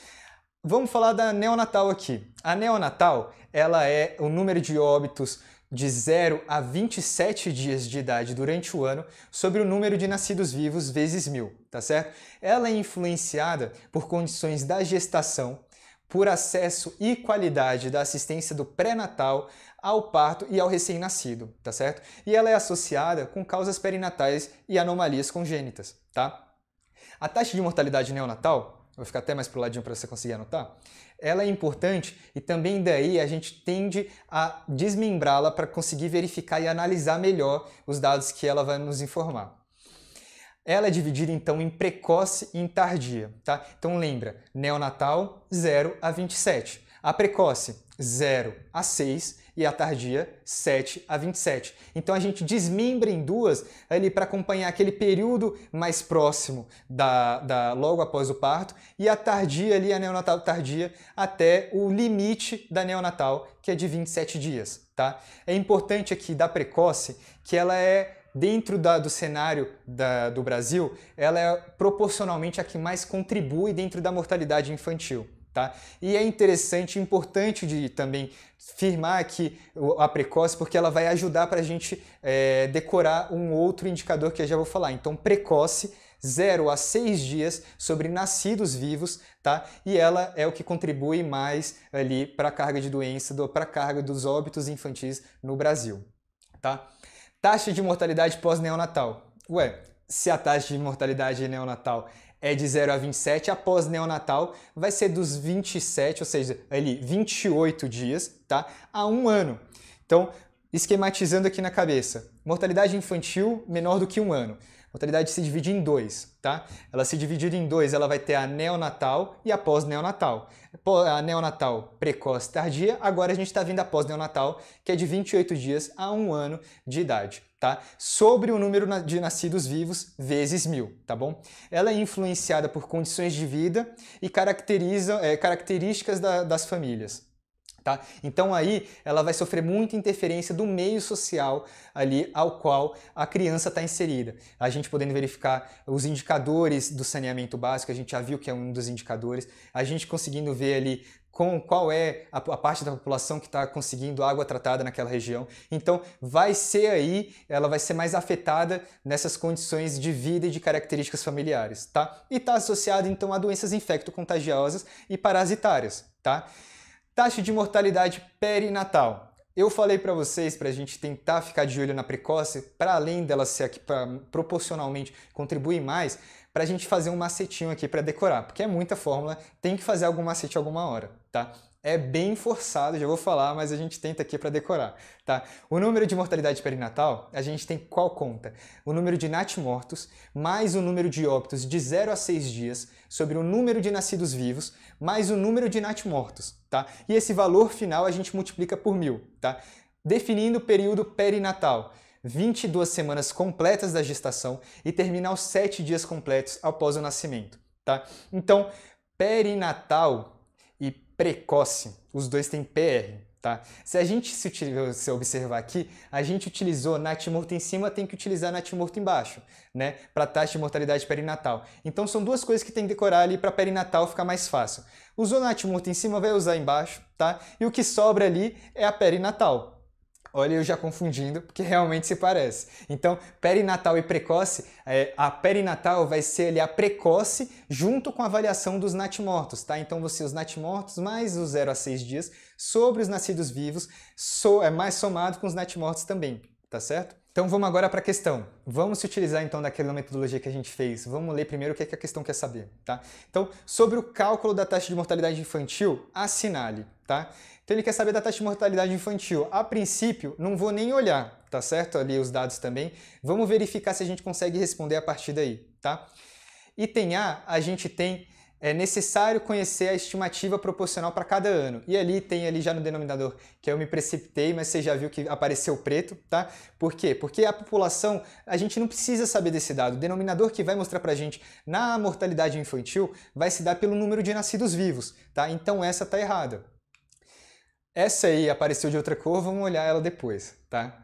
Vamos falar da neonatal aqui. A neonatal, ela é o número de óbitos, de 0 a 27 dias de idade durante o ano sobre o número de nascidos vivos vezes mil, tá certo? Ela é influenciada por condições da gestação, por acesso e qualidade da assistência do pré-natal ao parto e ao recém-nascido, tá certo? E ela é associada com causas perinatais e anomalias congênitas, tá? A taxa de mortalidade neonatal, vou ficar até mais pro ladinho para você conseguir anotar, ela é importante e também daí a gente tende a desmembrá-la para conseguir verificar e analisar melhor os dados que ela vai nos informar. Ela é dividida então em precoce e em tardia, tá? Então lembra, neonatal 0 a 27. A precoce 0 a 6 e a tardia 7 a 27. Então a gente desmembra em duas ali para acompanhar aquele período mais próximo da, da logo após o parto e a tardia ali a neonatal tardia até o limite da neonatal, que é de 27 dias, tá? É importante aqui da precoce que ela é dentro da, do cenário da, do Brasil, ela é proporcionalmente a que mais contribui dentro da mortalidade infantil. Tá? E é interessante importante de também firmar aqui a precoce, porque ela vai ajudar para a gente é, decorar um outro indicador que eu já vou falar. Então, precoce 0 a 6 dias sobre nascidos vivos, tá? E ela é o que contribui mais ali para a carga de doença, para a carga dos óbitos infantis no Brasil, tá? Taxa de mortalidade pós-neonatal. Ué, se a taxa de mortalidade neonatal é de 0 a 27, após neonatal vai ser dos 27, ou seja, ali 28 dias, tá? A um ano. Então, esquematizando aqui na cabeça, mortalidade infantil menor do que um ano. Mortalidade se divide em dois, tá? Ela se divide em dois, ela vai ter a neonatal e a pós-neonatal. A neonatal precoce tardia, agora a gente está vindo a pós-neonatal, que é de 28 dias a um ano de idade. Tá? sobre o número de nascidos vivos vezes mil, tá bom? Ela é influenciada por condições de vida e caracteriza, é, características da, das famílias. Tá? Então aí ela vai sofrer muita interferência do meio social ali ao qual a criança está inserida. A gente podendo verificar os indicadores do saneamento básico, a gente já viu que é um dos indicadores, a gente conseguindo ver ali com qual é a, a, parte da população que está conseguindo água tratada naquela região. Então, vai ser aí, ela vai ser mais afetada nessas condições de vida e de características familiares, tá? E está associado então a doenças infecto-contagiosas e parasitárias, tá? Taxa de mortalidade perinatal. Eu falei para vocês para a gente tentar ficar de olho na precoce, para além dela ser aqui para proporcionalmente contribuir mais, para a gente fazer um macetinho aqui para decorar, porque é muita fórmula, tem que fazer algum macete alguma hora, tá? é bem forçado, já vou falar, mas a gente tenta aqui para decorar, tá? O número de mortalidade perinatal, a gente tem qual conta? O número de natimortos mais o número de óbitos de 0 a 6 dias sobre o número de nascidos vivos mais o número de natimortos, tá? E esse valor final a gente multiplica por mil, tá? Definindo o período perinatal. 22 semanas completas da gestação e terminar os 7 dias completos após o nascimento, tá? Então, perinatal precoce. Os dois têm PR, tá? Se a gente se, se observar aqui, a gente utilizou nat morto em cima, tem que utilizar nat morto embaixo, né? Para taxa de mortalidade perinatal. Então são duas coisas que tem que decorar ali para perinatal ficar mais fácil. Usou nat morto em cima, vai usar embaixo, tá? E o que sobra ali é a perinatal. Olha, eu já confundindo, porque realmente se parece. Então, perinatal e precoce, é, a perinatal vai ser ali a precoce junto com a avaliação dos natimortos, tá? Então, você os natimortos mais os 0 a 6 dias sobre os nascidos vivos, so, é mais somado com os natimortos também, tá certo? Então vamos agora para a questão. Vamos se utilizar então daquela metodologia que a gente fez. Vamos ler primeiro o que, é que a questão quer saber, tá? Então, sobre o cálculo da taxa de mortalidade infantil, assinale, tá? Então ele quer saber da taxa de mortalidade infantil. A princípio, não vou nem olhar, tá certo? Ali os dados também. Vamos verificar se a gente consegue responder a partir daí, tá? Item A, a gente tem é necessário conhecer a estimativa proporcional para cada ano. E ali tem ali já no denominador que eu me precipitei, mas você já viu que apareceu preto, tá? Por quê? Porque a população, a gente não precisa saber desse dado. O denominador que vai mostrar pra gente na mortalidade infantil vai se dar pelo número de nascidos vivos, tá? Então essa tá errada. Essa aí apareceu de outra cor, vamos olhar ela depois, tá?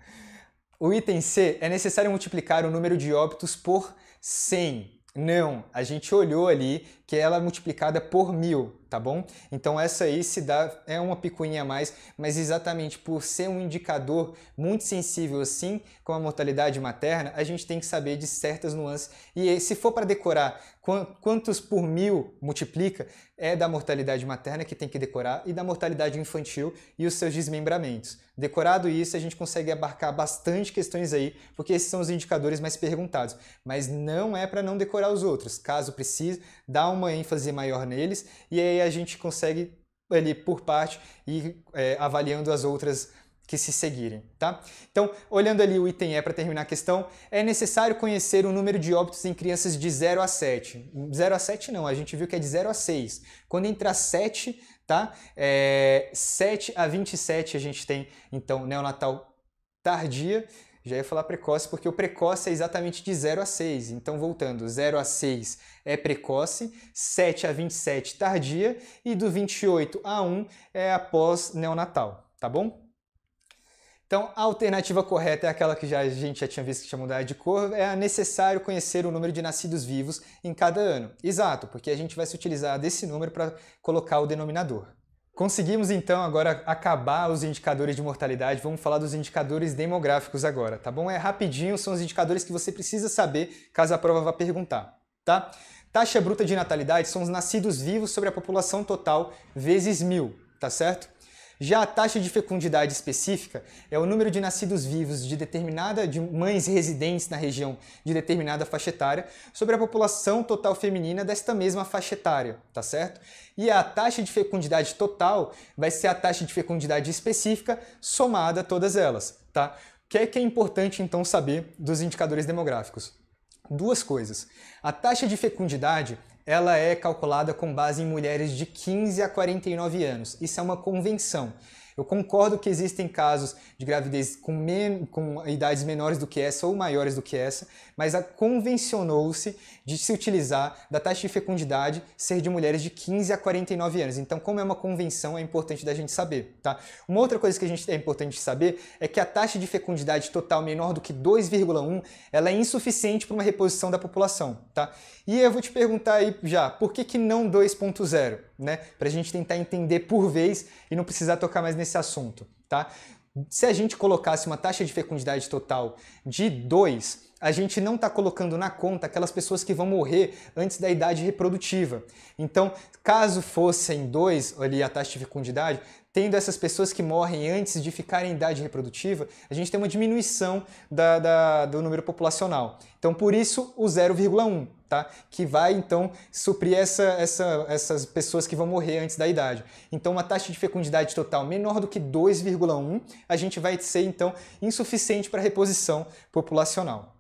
O item C é necessário multiplicar o número de óbitos por 100. Não, a gente olhou ali que ela é multiplicada por mil, tá bom? Então essa aí se dá, é uma picuinha a mais, mas exatamente por ser um indicador muito sensível assim, com a mortalidade materna, a gente tem que saber de certas nuances. E eh, se for para decorar quantos por mil multiplica, é da mortalidade materna que tem que decorar e da mortalidade infantil e os seus desmembramentos. Decorado isso, a gente consegue abarcar bastante questões aí, porque esses são os indicadores mais perguntados. Mas não é para não decorar os outros. Caso precise, dá uma uma ênfase maior neles, e aí a gente consegue ali por parte e é, avaliando as outras que se seguirem, tá? Então, olhando ali o item E para terminar a questão, é necessário conhecer o número de óbitos em crianças de 0 a 7. 0 a 7 não, a gente viu que é de 0 a 6. Quando entra 7, tá? É, 7 a 27 a gente tem, então, neonatal tardia já ia falar precoce porque o precoce é exatamente de 0 a 6. Então, voltando, 0 a 6 é precoce, 7 a 27 tardia e do 28 a 1 é após neonatal, tá bom? Então, a alternativa correta é aquela que já, a gente já tinha visto que tinha mudado de cor, é necessário conhecer o número de nascidos vivos em cada ano. Exato, porque a gente vai se utilizar desse número para colocar o denominador. Conseguimos então agora acabar os indicadores de mortalidade, vamos falar dos indicadores demográficos agora, tá bom? É rapidinho, são os indicadores que você precisa saber caso a prova vá perguntar, tá? Taxa bruta de natalidade são os nascidos vivos sobre a população total vezes mil, tá certo? Já a taxa de fecundidade específica é o número de nascidos vivos de determinada de mães residentes na região de determinada faixa etária sobre a população total feminina desta mesma faixa etária, tá certo? E a taxa de fecundidade total vai ser a taxa de fecundidade específica somada a todas elas, tá? O que é que é importante então saber dos indicadores demográficos? Duas coisas. A taxa de fecundidade ela é calculada com base em mulheres de 15 a 49 anos. Isso é uma convenção. Eu concordo que existem casos de gravidez com, men com idades menores do que essa ou maiores do que essa, mas convencionou-se de se utilizar da taxa de fecundidade ser de mulheres de 15 a 49 anos. Então, como é uma convenção, é importante da gente saber, tá? Uma outra coisa que a gente é importante saber é que a taxa de fecundidade total menor do que 2,1, ela é insuficiente para uma reposição da população, tá? E eu vou te perguntar aí já, por que, que não 2.0, né? Para a gente tentar entender por vez e não precisar tocar mais nesse assunto, tá? Se a gente colocasse uma taxa de fecundidade total de 2, a gente não está colocando na conta aquelas pessoas que vão morrer antes da idade reprodutiva. Então, caso fossem dois ali a taxa de fecundidade, tendo essas pessoas que morrem antes de ficarem em idade reprodutiva, a gente tem uma diminuição da, da, do número populacional. Então, por isso, o 0,1. Tá? que vai então suprir essa, essa, essas pessoas que vão morrer antes da idade. Então, uma taxa de fecundidade total menor do que 2,1, a gente vai ser então insuficiente para reposição populacional.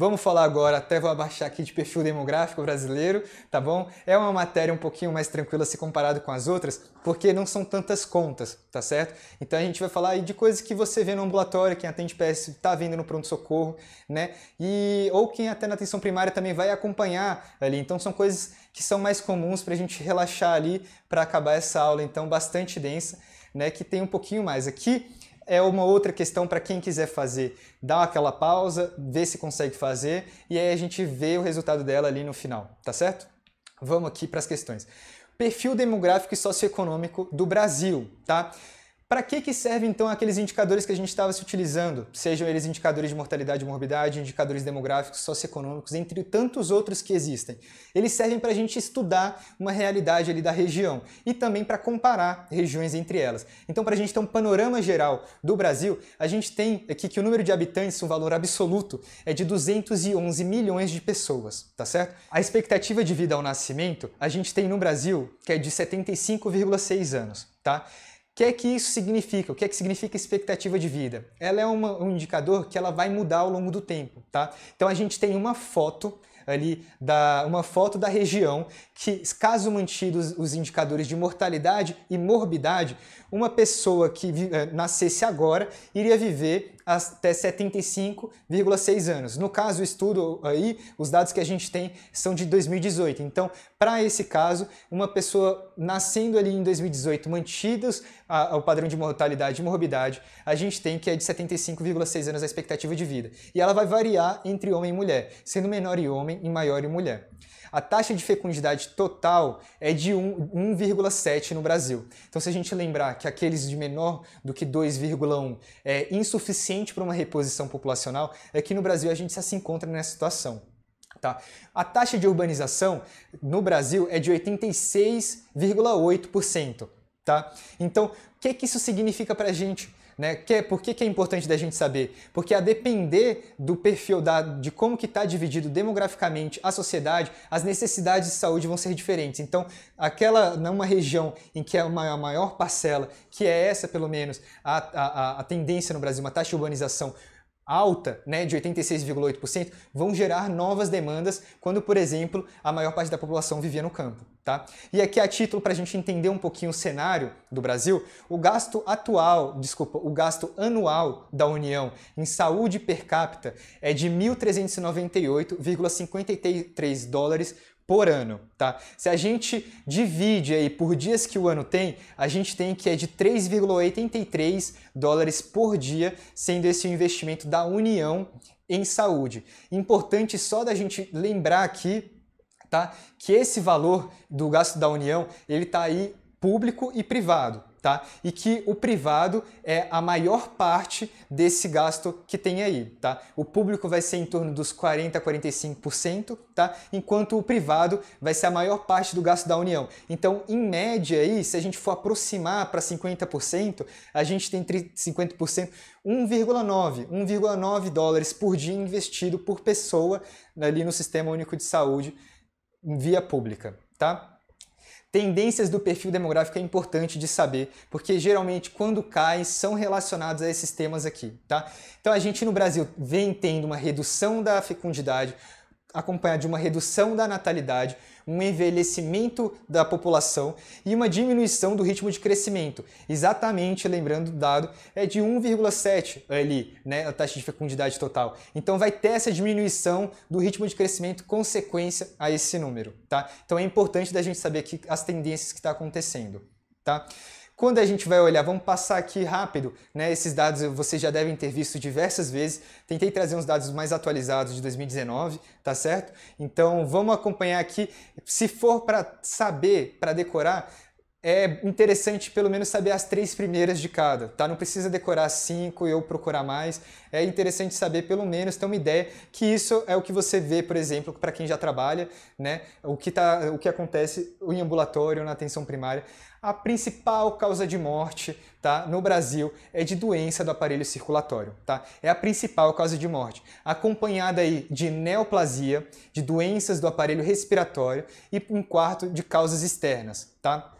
Vamos falar agora, até vou abaixar aqui de perfil demográfico brasileiro, tá bom? É uma matéria um pouquinho mais tranquila se comparado com as outras, porque não são tantas contas, tá certo? Então a gente vai falar aí de coisas que você vê no ambulatório, quem atende PS está vendo no pronto-socorro, né? E, ou quem até na atenção primária também vai acompanhar ali. Então são coisas que são mais comuns para a gente relaxar ali para acabar essa aula, então bastante densa, né? Que tem um pouquinho mais aqui é uma outra questão para quem quiser fazer. Dá aquela pausa, vê se consegue fazer e aí a gente vê o resultado dela ali no final, tá certo? Vamos aqui para as questões. Perfil demográfico e socioeconômico do Brasil, tá? Para que, que servem então aqueles indicadores que a gente estava se utilizando? Sejam eles indicadores de mortalidade e morbidade, indicadores demográficos, socioeconômicos, entre tantos outros que existem. Eles servem para a gente estudar uma realidade ali da região e também para comparar regiões entre elas. Então, para a gente ter um panorama geral do Brasil, a gente tem aqui que o número de habitantes, um valor absoluto, é de 211 milhões de pessoas, tá certo? A expectativa de vida ao nascimento, a gente tem no Brasil que é de 75,6 anos, tá? que é que isso significa? O que é que significa expectativa de vida? Ela é uma, um indicador que ela vai mudar ao longo do tempo, tá? Então a gente tem uma foto ali da uma foto da região que, caso mantidos os indicadores de mortalidade e morbidade, uma pessoa que eh, nascesse agora iria viver até 75,6 anos. No caso, o estudo aí, os dados que a gente tem são de 2018. Então, para esse caso, uma pessoa nascendo ali em 2018, mantidos o padrão de mortalidade e morbidade, a gente tem que é de 75,6 anos a expectativa de vida. E ela vai variar entre homem e mulher, sendo menor em homem e maior em mulher. A taxa de fecundidade total é de 1,7 no Brasil. Então, se a gente lembrar que aqueles de menor do que 2,1 é insuficiente para uma reposição populacional, é que no Brasil a gente já se encontra nessa situação. Tá. A taxa de urbanização no Brasil é de 86,8%. Tá? Então, o que, que isso significa para a gente? Né? Que, por que, que é importante da gente saber? Porque a depender do perfil, da, de como que está dividido demograficamente a sociedade, as necessidades de saúde vão ser diferentes. Então, aquela, numa região em que é uma, a maior parcela, que é essa pelo menos, a, a, a tendência no Brasil, uma taxa de urbanização alta, né, de 86,8%, vão gerar novas demandas quando, por exemplo, a maior parte da população vivia no campo. Tá? E aqui a título para a gente entender um pouquinho o cenário do Brasil, o gasto atual, desculpa, o gasto anual da União em saúde per capita é de 1.398,53 dólares por ano, tá? Se a gente divide aí por dias que o ano tem, a gente tem que é de 3,83 dólares por dia, sendo esse o investimento da União em saúde. Importante só da gente lembrar aqui, tá? Que esse valor do gasto da União, ele tá aí público e privado tá? E que o privado é a maior parte desse gasto que tem aí, tá? O público vai ser em torno dos 40 a 45%, tá? Enquanto o privado vai ser a maior parte do gasto da União. Então, em média aí, se a gente for aproximar para 50%, a gente tem 50% 1,9, 1,9 dólares por dia investido por pessoa ali no Sistema Único de Saúde via pública, tá? Tendências do perfil demográfico é importante de saber, porque geralmente quando cai são relacionados a esses temas aqui, tá? Então a gente no Brasil vem tendo uma redução da fecundidade, acompanhada de uma redução da natalidade, um envelhecimento da população e uma diminuição do ritmo de crescimento. Exatamente, lembrando o dado, é de 1,7 ali, né, a taxa de fecundidade total. Então vai ter essa diminuição do ritmo de crescimento consequência a esse número, tá? Então é importante da gente saber aqui as tendências que está acontecendo, tá? Quando a gente vai olhar, vamos passar aqui rápido, né? Esses dados vocês já devem ter visto diversas vezes. Tentei trazer uns dados mais atualizados de 2019, tá certo? Então vamos acompanhar aqui. Se for para saber, para decorar, é interessante pelo menos saber as três primeiras de cada, tá? Não precisa decorar cinco e eu procurar mais. É interessante saber pelo menos ter uma ideia que isso é o que você vê, por exemplo, para quem já trabalha, né? O que, tá, o que acontece em ambulatório, na atenção primária. A principal causa de morte, tá? No Brasil é de doença do aparelho circulatório, tá? É a principal causa de morte, acompanhada aí de neoplasia, de doenças do aparelho respiratório e um quarto de causas externas, tá?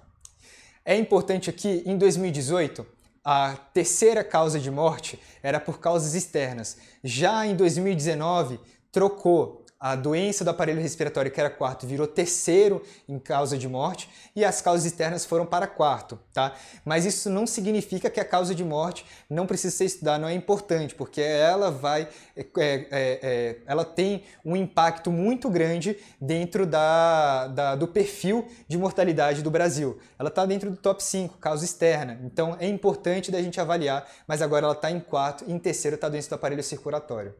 É importante aqui, em 2018, a terceira causa de morte era por causas externas. Já em 2019, trocou a doença do aparelho respiratório, que era quarto, virou terceiro em causa de morte e as causas externas foram para quarto, tá? Mas isso não significa que a causa de morte não precisa ser estudada, não é importante, porque ela vai, é, é, é, é ela tem um impacto muito grande dentro da, da do perfil de mortalidade do Brasil. Ela está dentro do top 5, causa externa, então é importante da gente avaliar, mas agora ela está em quarto e em terceiro está a doença do aparelho circulatório.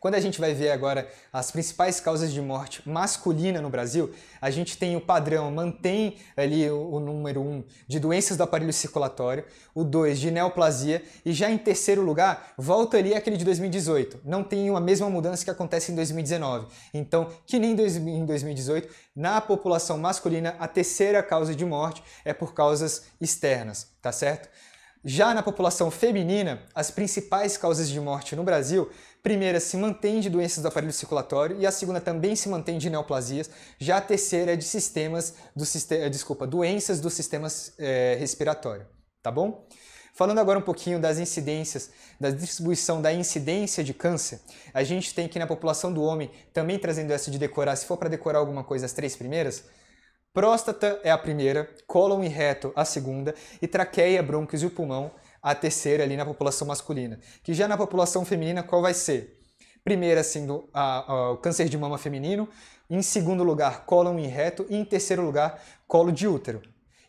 Quando a gente vai ver agora as principais causas de morte masculina no Brasil, a gente tem o padrão, mantém ali o, número 1 um de doenças do aparelho circulatório, o 2 de neoplasia e já em terceiro lugar volta ali aquele de 2018. Não tem a mesma mudança que acontece em 2019. Então, que nem em 2018, na população masculina, a terceira causa de morte é por causas externas, tá certo? Já na população feminina, as principais causas de morte no Brasil primeira se mantém de doenças do aparelho circulatório e a segunda também se mantém de neoplasias, já a terceira é de sistemas do sistema, eh, desculpa, doenças do sistema é, respiratório, tá bom? Falando agora um pouquinho das incidências, da distribuição da incidência de câncer, a gente tem que na população do homem, também trazendo essa de decorar, se for para decorar alguma coisa, as três primeiras, próstata é a primeira, cólon e reto a segunda, e traqueia, brônquios e o pulmão a terceira ali na população masculina. Que já na população feminina, qual vai ser? Primeiro assim a, a, o câncer de mama feminino, em segundo lugar, colo e reto, e em terceiro lugar, colo de útero.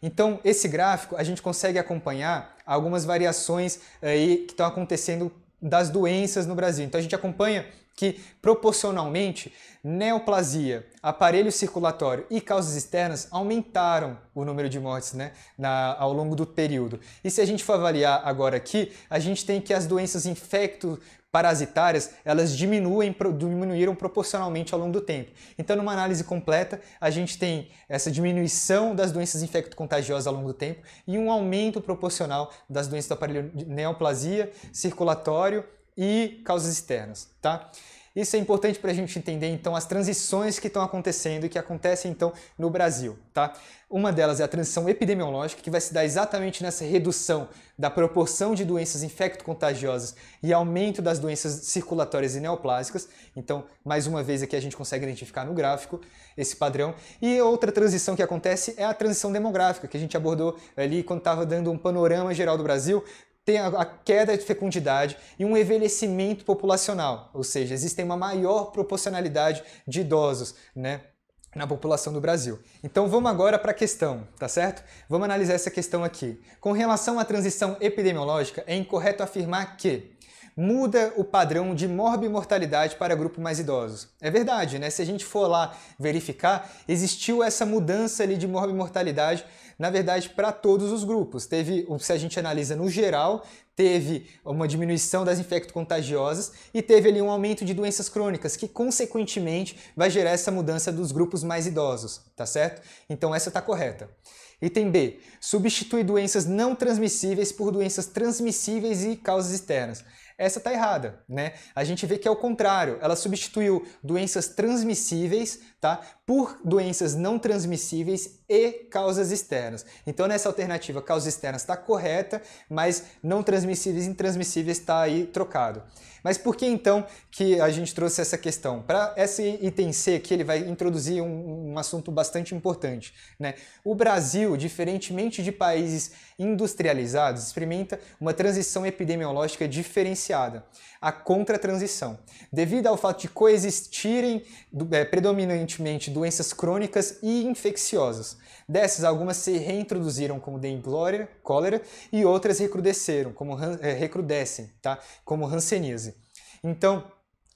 Então, esse gráfico a gente consegue acompanhar algumas variações aí eh, que estão acontecendo das doenças no Brasil. Então, a gente acompanha que, proporcionalmente, neoplasia, aparelho circulatório e causas externas aumentaram o número de mortes né, na, ao longo do período. E se a gente for avaliar agora aqui, a gente tem que as doenças infecto parasitárias, elas diminuem, diminuíram proporcionalmente ao longo do tempo. Então, numa análise completa, a gente tem essa diminuição das doenças infecto-contagiosas ao longo do tempo e um aumento proporcional das doenças do aparelho neoplasia, circulatório e causas externas, tá? Isso é importante para a gente entender então as transições que estão acontecendo e que acontecem então no Brasil, tá? Uma delas é a transição epidemiológica, que vai se dar exatamente nessa redução da proporção de doenças infecto-contagiosas e aumento das doenças circulatórias e neoplásicas. Então, mais uma vez aqui a gente consegue identificar no gráfico esse padrão. E outra transição que acontece é a transição demográfica, que a gente abordou ali quando estava dando um panorama geral do Brasil, tem a, queda de fecundidade e um envelhecimento populacional, ou seja, existe uma maior proporcionalidade de idosos, né? na população do Brasil. Então vamos agora para a questão, tá certo? Vamos analisar essa questão aqui. Com relação à transição epidemiológica, é incorreto afirmar que muda o padrão de morbimortalidade para grupos mais idosos. É verdade, né? Se a gente for lá verificar, existiu essa mudança ali de morbimortalidade mortalidade na verdade, para todos os grupos. Teve, se a gente analisa no geral, teve uma diminuição das infecto-contagiosas e teve ali um aumento de doenças crônicas, que consequentemente vai gerar essa mudança dos grupos mais idosos, tá certo? Então essa está correta. Item B. Substitui doenças não transmissíveis por doenças transmissíveis e causas externas essa tá errada, né? A gente vê que é o contrário, ela substituiu doenças transmissíveis, tá? Por doenças não transmissíveis e causas externas. Então nessa alternativa, causas externas está correta, mas não transmissíveis e intransmissíveis está aí trocado. Mas por que então que a gente trouxe essa questão? Para esse item C que ele vai introduzir um, um assunto bastante importante. Né? O Brasil, diferentemente de países industrializados, experimenta uma transição epidemiológica diferenciada a contratransição. Devido ao fato de coexistirem é, predominantemente doenças crônicas e infecciosas. Dessas, algumas se reintroduziram como dengue cólera e outras recrudesceram, como é, recrudescem, tá? como hanseníase. Então,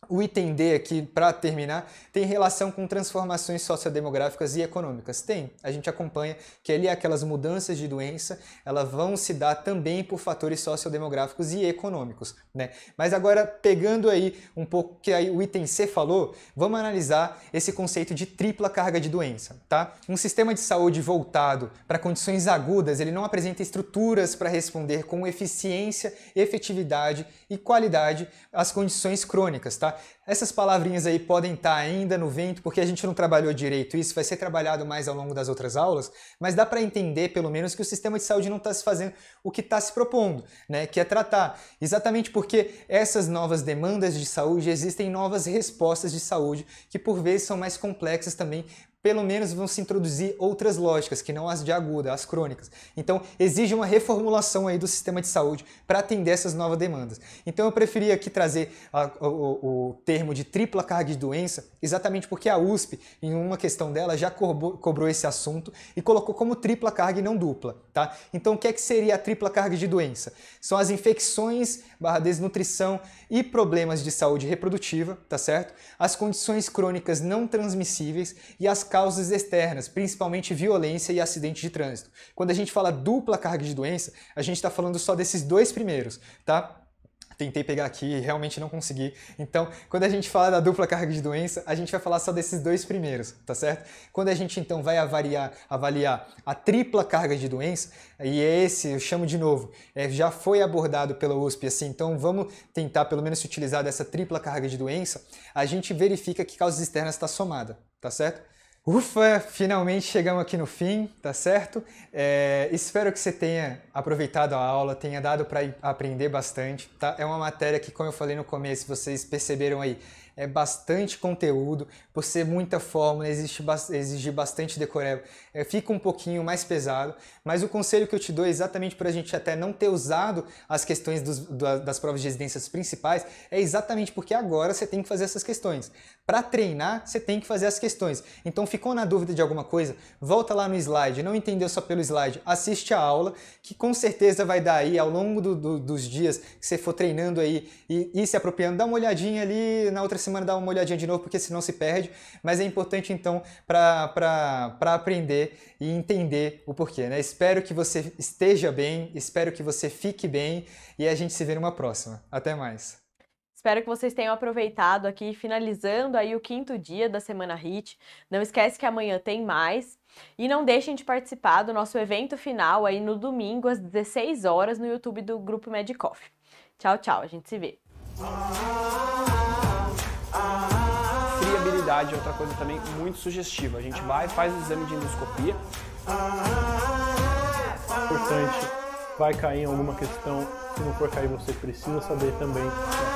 o item D aqui, para terminar, tem relação com transformações sociodemográficas e econômicas. Tem, a gente acompanha que ali é aquelas mudanças de doença, elas vão se dar também por fatores sociodemográficos e econômicos, né? Mas agora, pegando aí um pouco que aí o item C falou, vamos analisar esse conceito de tripla carga de doença, tá? Um sistema de saúde voltado para condições agudas, ele não apresenta estruturas para responder com eficiência, efetividade e qualidade às condições crônicas, tá? Essas palavrinhas aí podem estar tá ainda no vento, porque a gente não trabalhou direito isso, vai ser trabalhado mais ao longo das outras aulas, mas dá para entender, pelo menos, que o sistema de saúde não está se fazendo o que está se propondo, né? Que é tratar. Exatamente porque essas novas demandas de saúde existem novas respostas de saúde que, por vezes, são mais complexas também pelo menos vão se introduzir outras lógicas, que não as de aguda, as crônicas. Então, exige uma reformulação aí do sistema de saúde para atender essas novas demandas. Então, eu preferi aqui trazer a, o, o, termo de tripla carga de doença, exatamente porque a USP, em uma questão dela, já cobrou, cobrou esse assunto e colocou como tripla carga e não dupla. Tá? Então, o que, é que seria a tripla carga de doença? São as infecções, barra desnutrição e problemas de saúde reprodutiva, tá certo? As condições crônicas não transmissíveis e as causas externas, principalmente violência e acidente de trânsito. Quando a gente fala dupla carga de doença, a gente está falando só desses dois primeiros, tá? Tentei pegar aqui e realmente não consegui. Então, quando a gente fala da dupla carga de doença, a gente vai falar só desses dois primeiros, tá certo? Quando a gente então vai avaliar, avaliar a tripla carga de doença, e esse eu chamo de novo, é, já foi abordado pela USP assim, então vamos tentar pelo menos se utilizar dessa tripla carga de doença, a gente verifica que causas externas está somada, tá certo? Ufa, finalmente chegamos aqui no fim, tá certo? É, espero que você tenha aproveitado a aula, tenha dado para aprender bastante, tá? É uma matéria que, como eu falei no começo, vocês perceberam aí, é bastante conteúdo, por ser muita fórmula, existe, exigir bastante decoreba, é, é, fica um pouquinho mais pesado, mas o conselho que eu te dou é exatamente para a gente até não ter usado as questões dos, das provas de residências principais, é exatamente porque agora você tem que fazer essas questões. Para treinar, você tem que fazer as questões. Então ficou na dúvida de alguma coisa? Volta lá no slide, não entendeu só pelo slide, assiste a aula, que com certeza vai dar aí ao longo do, do, dos dias que você for treinando aí e, e se apropriando, dá uma olhadinha ali na outra semana dá uma olhadinha de novo, porque senão se perde, mas é importante então para aprender e entender o porquê. Né? Espero que você esteja bem, espero que você fique bem e a gente se vê numa próxima. Até mais! Espero que vocês tenham aproveitado aqui, finalizando aí o quinto dia da Semana HIT. Não esquece que amanhã tem mais. E não deixem de participar do nosso evento final aí no domingo, às 16 horas, no YouTube do Grupo Medicoff. Tchau, tchau. A gente se vê é outra coisa também muito sugestiva. A gente vai, faz o exame de endoscopia. Importante, vai cair em alguma questão. Se não for cair, você precisa saber também.